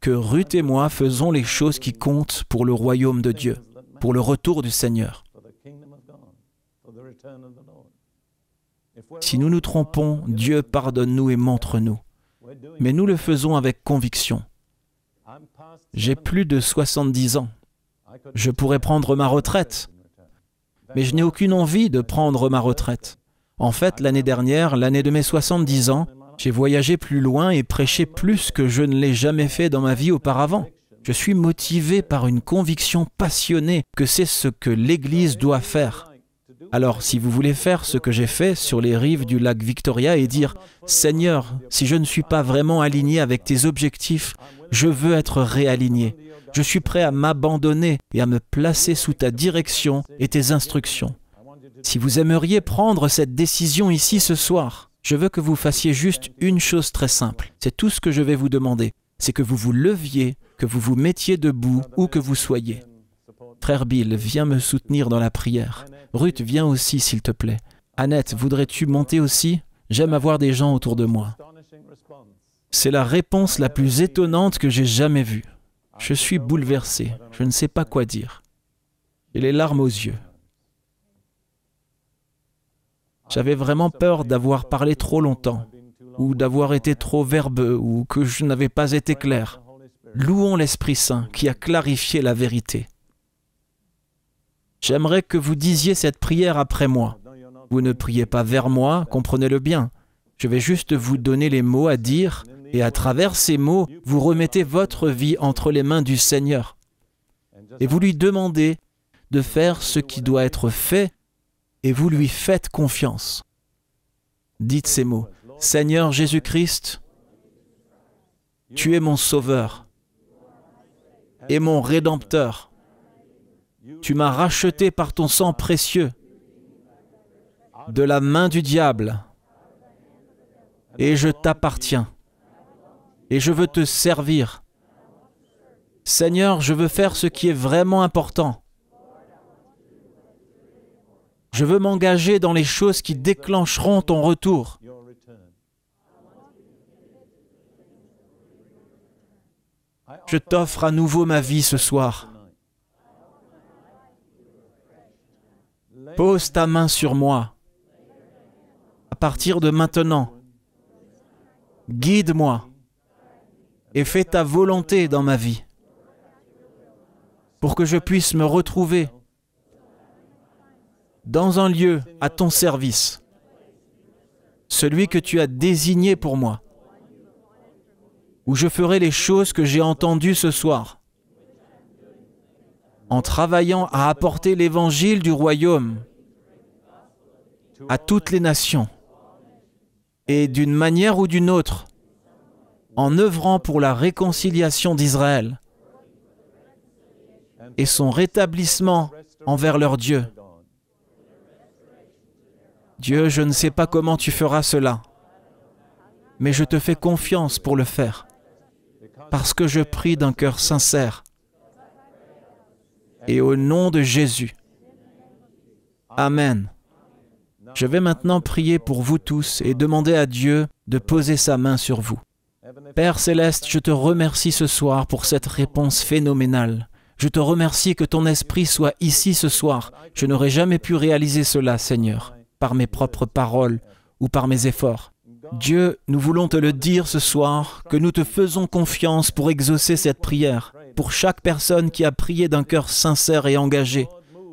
que Ruth et moi faisons les choses qui comptent pour le royaume de Dieu, pour le retour du Seigneur. Si nous nous trompons, Dieu pardonne-nous et montre-nous. Mais nous le faisons avec conviction. J'ai plus de 70 ans. Je pourrais prendre ma retraite, mais je n'ai aucune envie de prendre ma retraite. En fait, l'année dernière, l'année de mes 70 ans, j'ai voyagé plus loin et prêché plus que je ne l'ai jamais fait dans ma vie auparavant. Je suis motivé par une conviction passionnée que c'est ce que l'Église doit faire. Alors si vous voulez faire ce que j'ai fait sur les rives du lac Victoria et dire ⁇ Seigneur, si je ne suis pas vraiment aligné avec tes objectifs, je veux être réaligné. Je suis prêt à m'abandonner et à me placer sous ta direction et tes instructions. Si vous aimeriez prendre cette décision ici ce soir, je veux que vous fassiez juste une chose très simple. C'est tout ce que je vais vous demander. C'est que vous vous leviez, que vous vous mettiez debout, où que vous soyez. Frère Bill, viens me soutenir dans la prière. Ruth, viens aussi, s'il te plaît. Annette, voudrais-tu monter aussi J'aime avoir des gens autour de moi. C'est la réponse la plus étonnante que j'ai jamais vue. Je suis bouleversé, je ne sais pas quoi dire. Et les larmes aux yeux. J'avais vraiment peur d'avoir parlé trop longtemps, ou d'avoir été trop verbeux, ou que je n'avais pas été clair. Louons l'Esprit Saint qui a clarifié la vérité. J'aimerais que vous disiez cette prière après moi. Vous ne priez pas vers moi, comprenez-le bien. Je vais juste vous donner les mots à dire, et à travers ces mots, vous remettez votre vie entre les mains du Seigneur. Et vous lui demandez de faire ce qui doit être fait et vous lui faites confiance. Dites ces mots, Seigneur Jésus-Christ, tu es mon Sauveur et mon Rédempteur. Tu m'as racheté par ton sang précieux de la main du diable et je t'appartiens et je veux te servir. Seigneur, je veux faire ce qui est vraiment important je veux m'engager dans les choses qui déclencheront ton retour. Je t'offre à nouveau ma vie ce soir. Pose ta main sur moi. À partir de maintenant, guide-moi et fais ta volonté dans ma vie pour que je puisse me retrouver dans un lieu à ton service, celui que tu as désigné pour moi, où je ferai les choses que j'ai entendues ce soir, en travaillant à apporter l'évangile du royaume à toutes les nations, et d'une manière ou d'une autre, en œuvrant pour la réconciliation d'Israël et son rétablissement envers leur Dieu. Dieu, je ne sais pas comment tu feras cela, mais je te fais confiance pour le faire, parce que je prie d'un cœur sincère. Et au nom de Jésus. Amen. Je vais maintenant prier pour vous tous et demander à Dieu de poser sa main sur vous. Père céleste, je te remercie ce soir pour cette réponse phénoménale. Je te remercie que ton esprit soit ici ce soir. Je n'aurais jamais pu réaliser cela, Seigneur par mes propres paroles ou par mes efforts. Dieu, nous voulons te le dire ce soir, que nous te faisons confiance pour exaucer cette prière, pour chaque personne qui a prié d'un cœur sincère et engagé.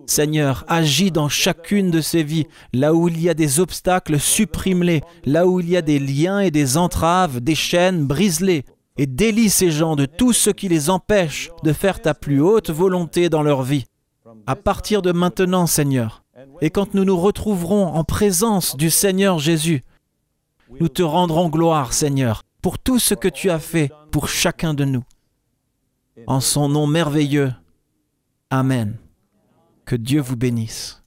Seigneur, agis dans chacune de ces vies. Là où il y a des obstacles, supprime-les. Là où il y a des liens et des entraves, des chaînes, brise-les. Et délie ces gens de tout ce qui les empêche de faire ta plus haute volonté dans leur vie. À partir de maintenant, Seigneur, et quand nous nous retrouverons en présence du Seigneur Jésus, nous te rendrons gloire, Seigneur, pour tout ce que tu as fait pour chacun de nous. En son nom merveilleux. Amen. Que Dieu vous bénisse.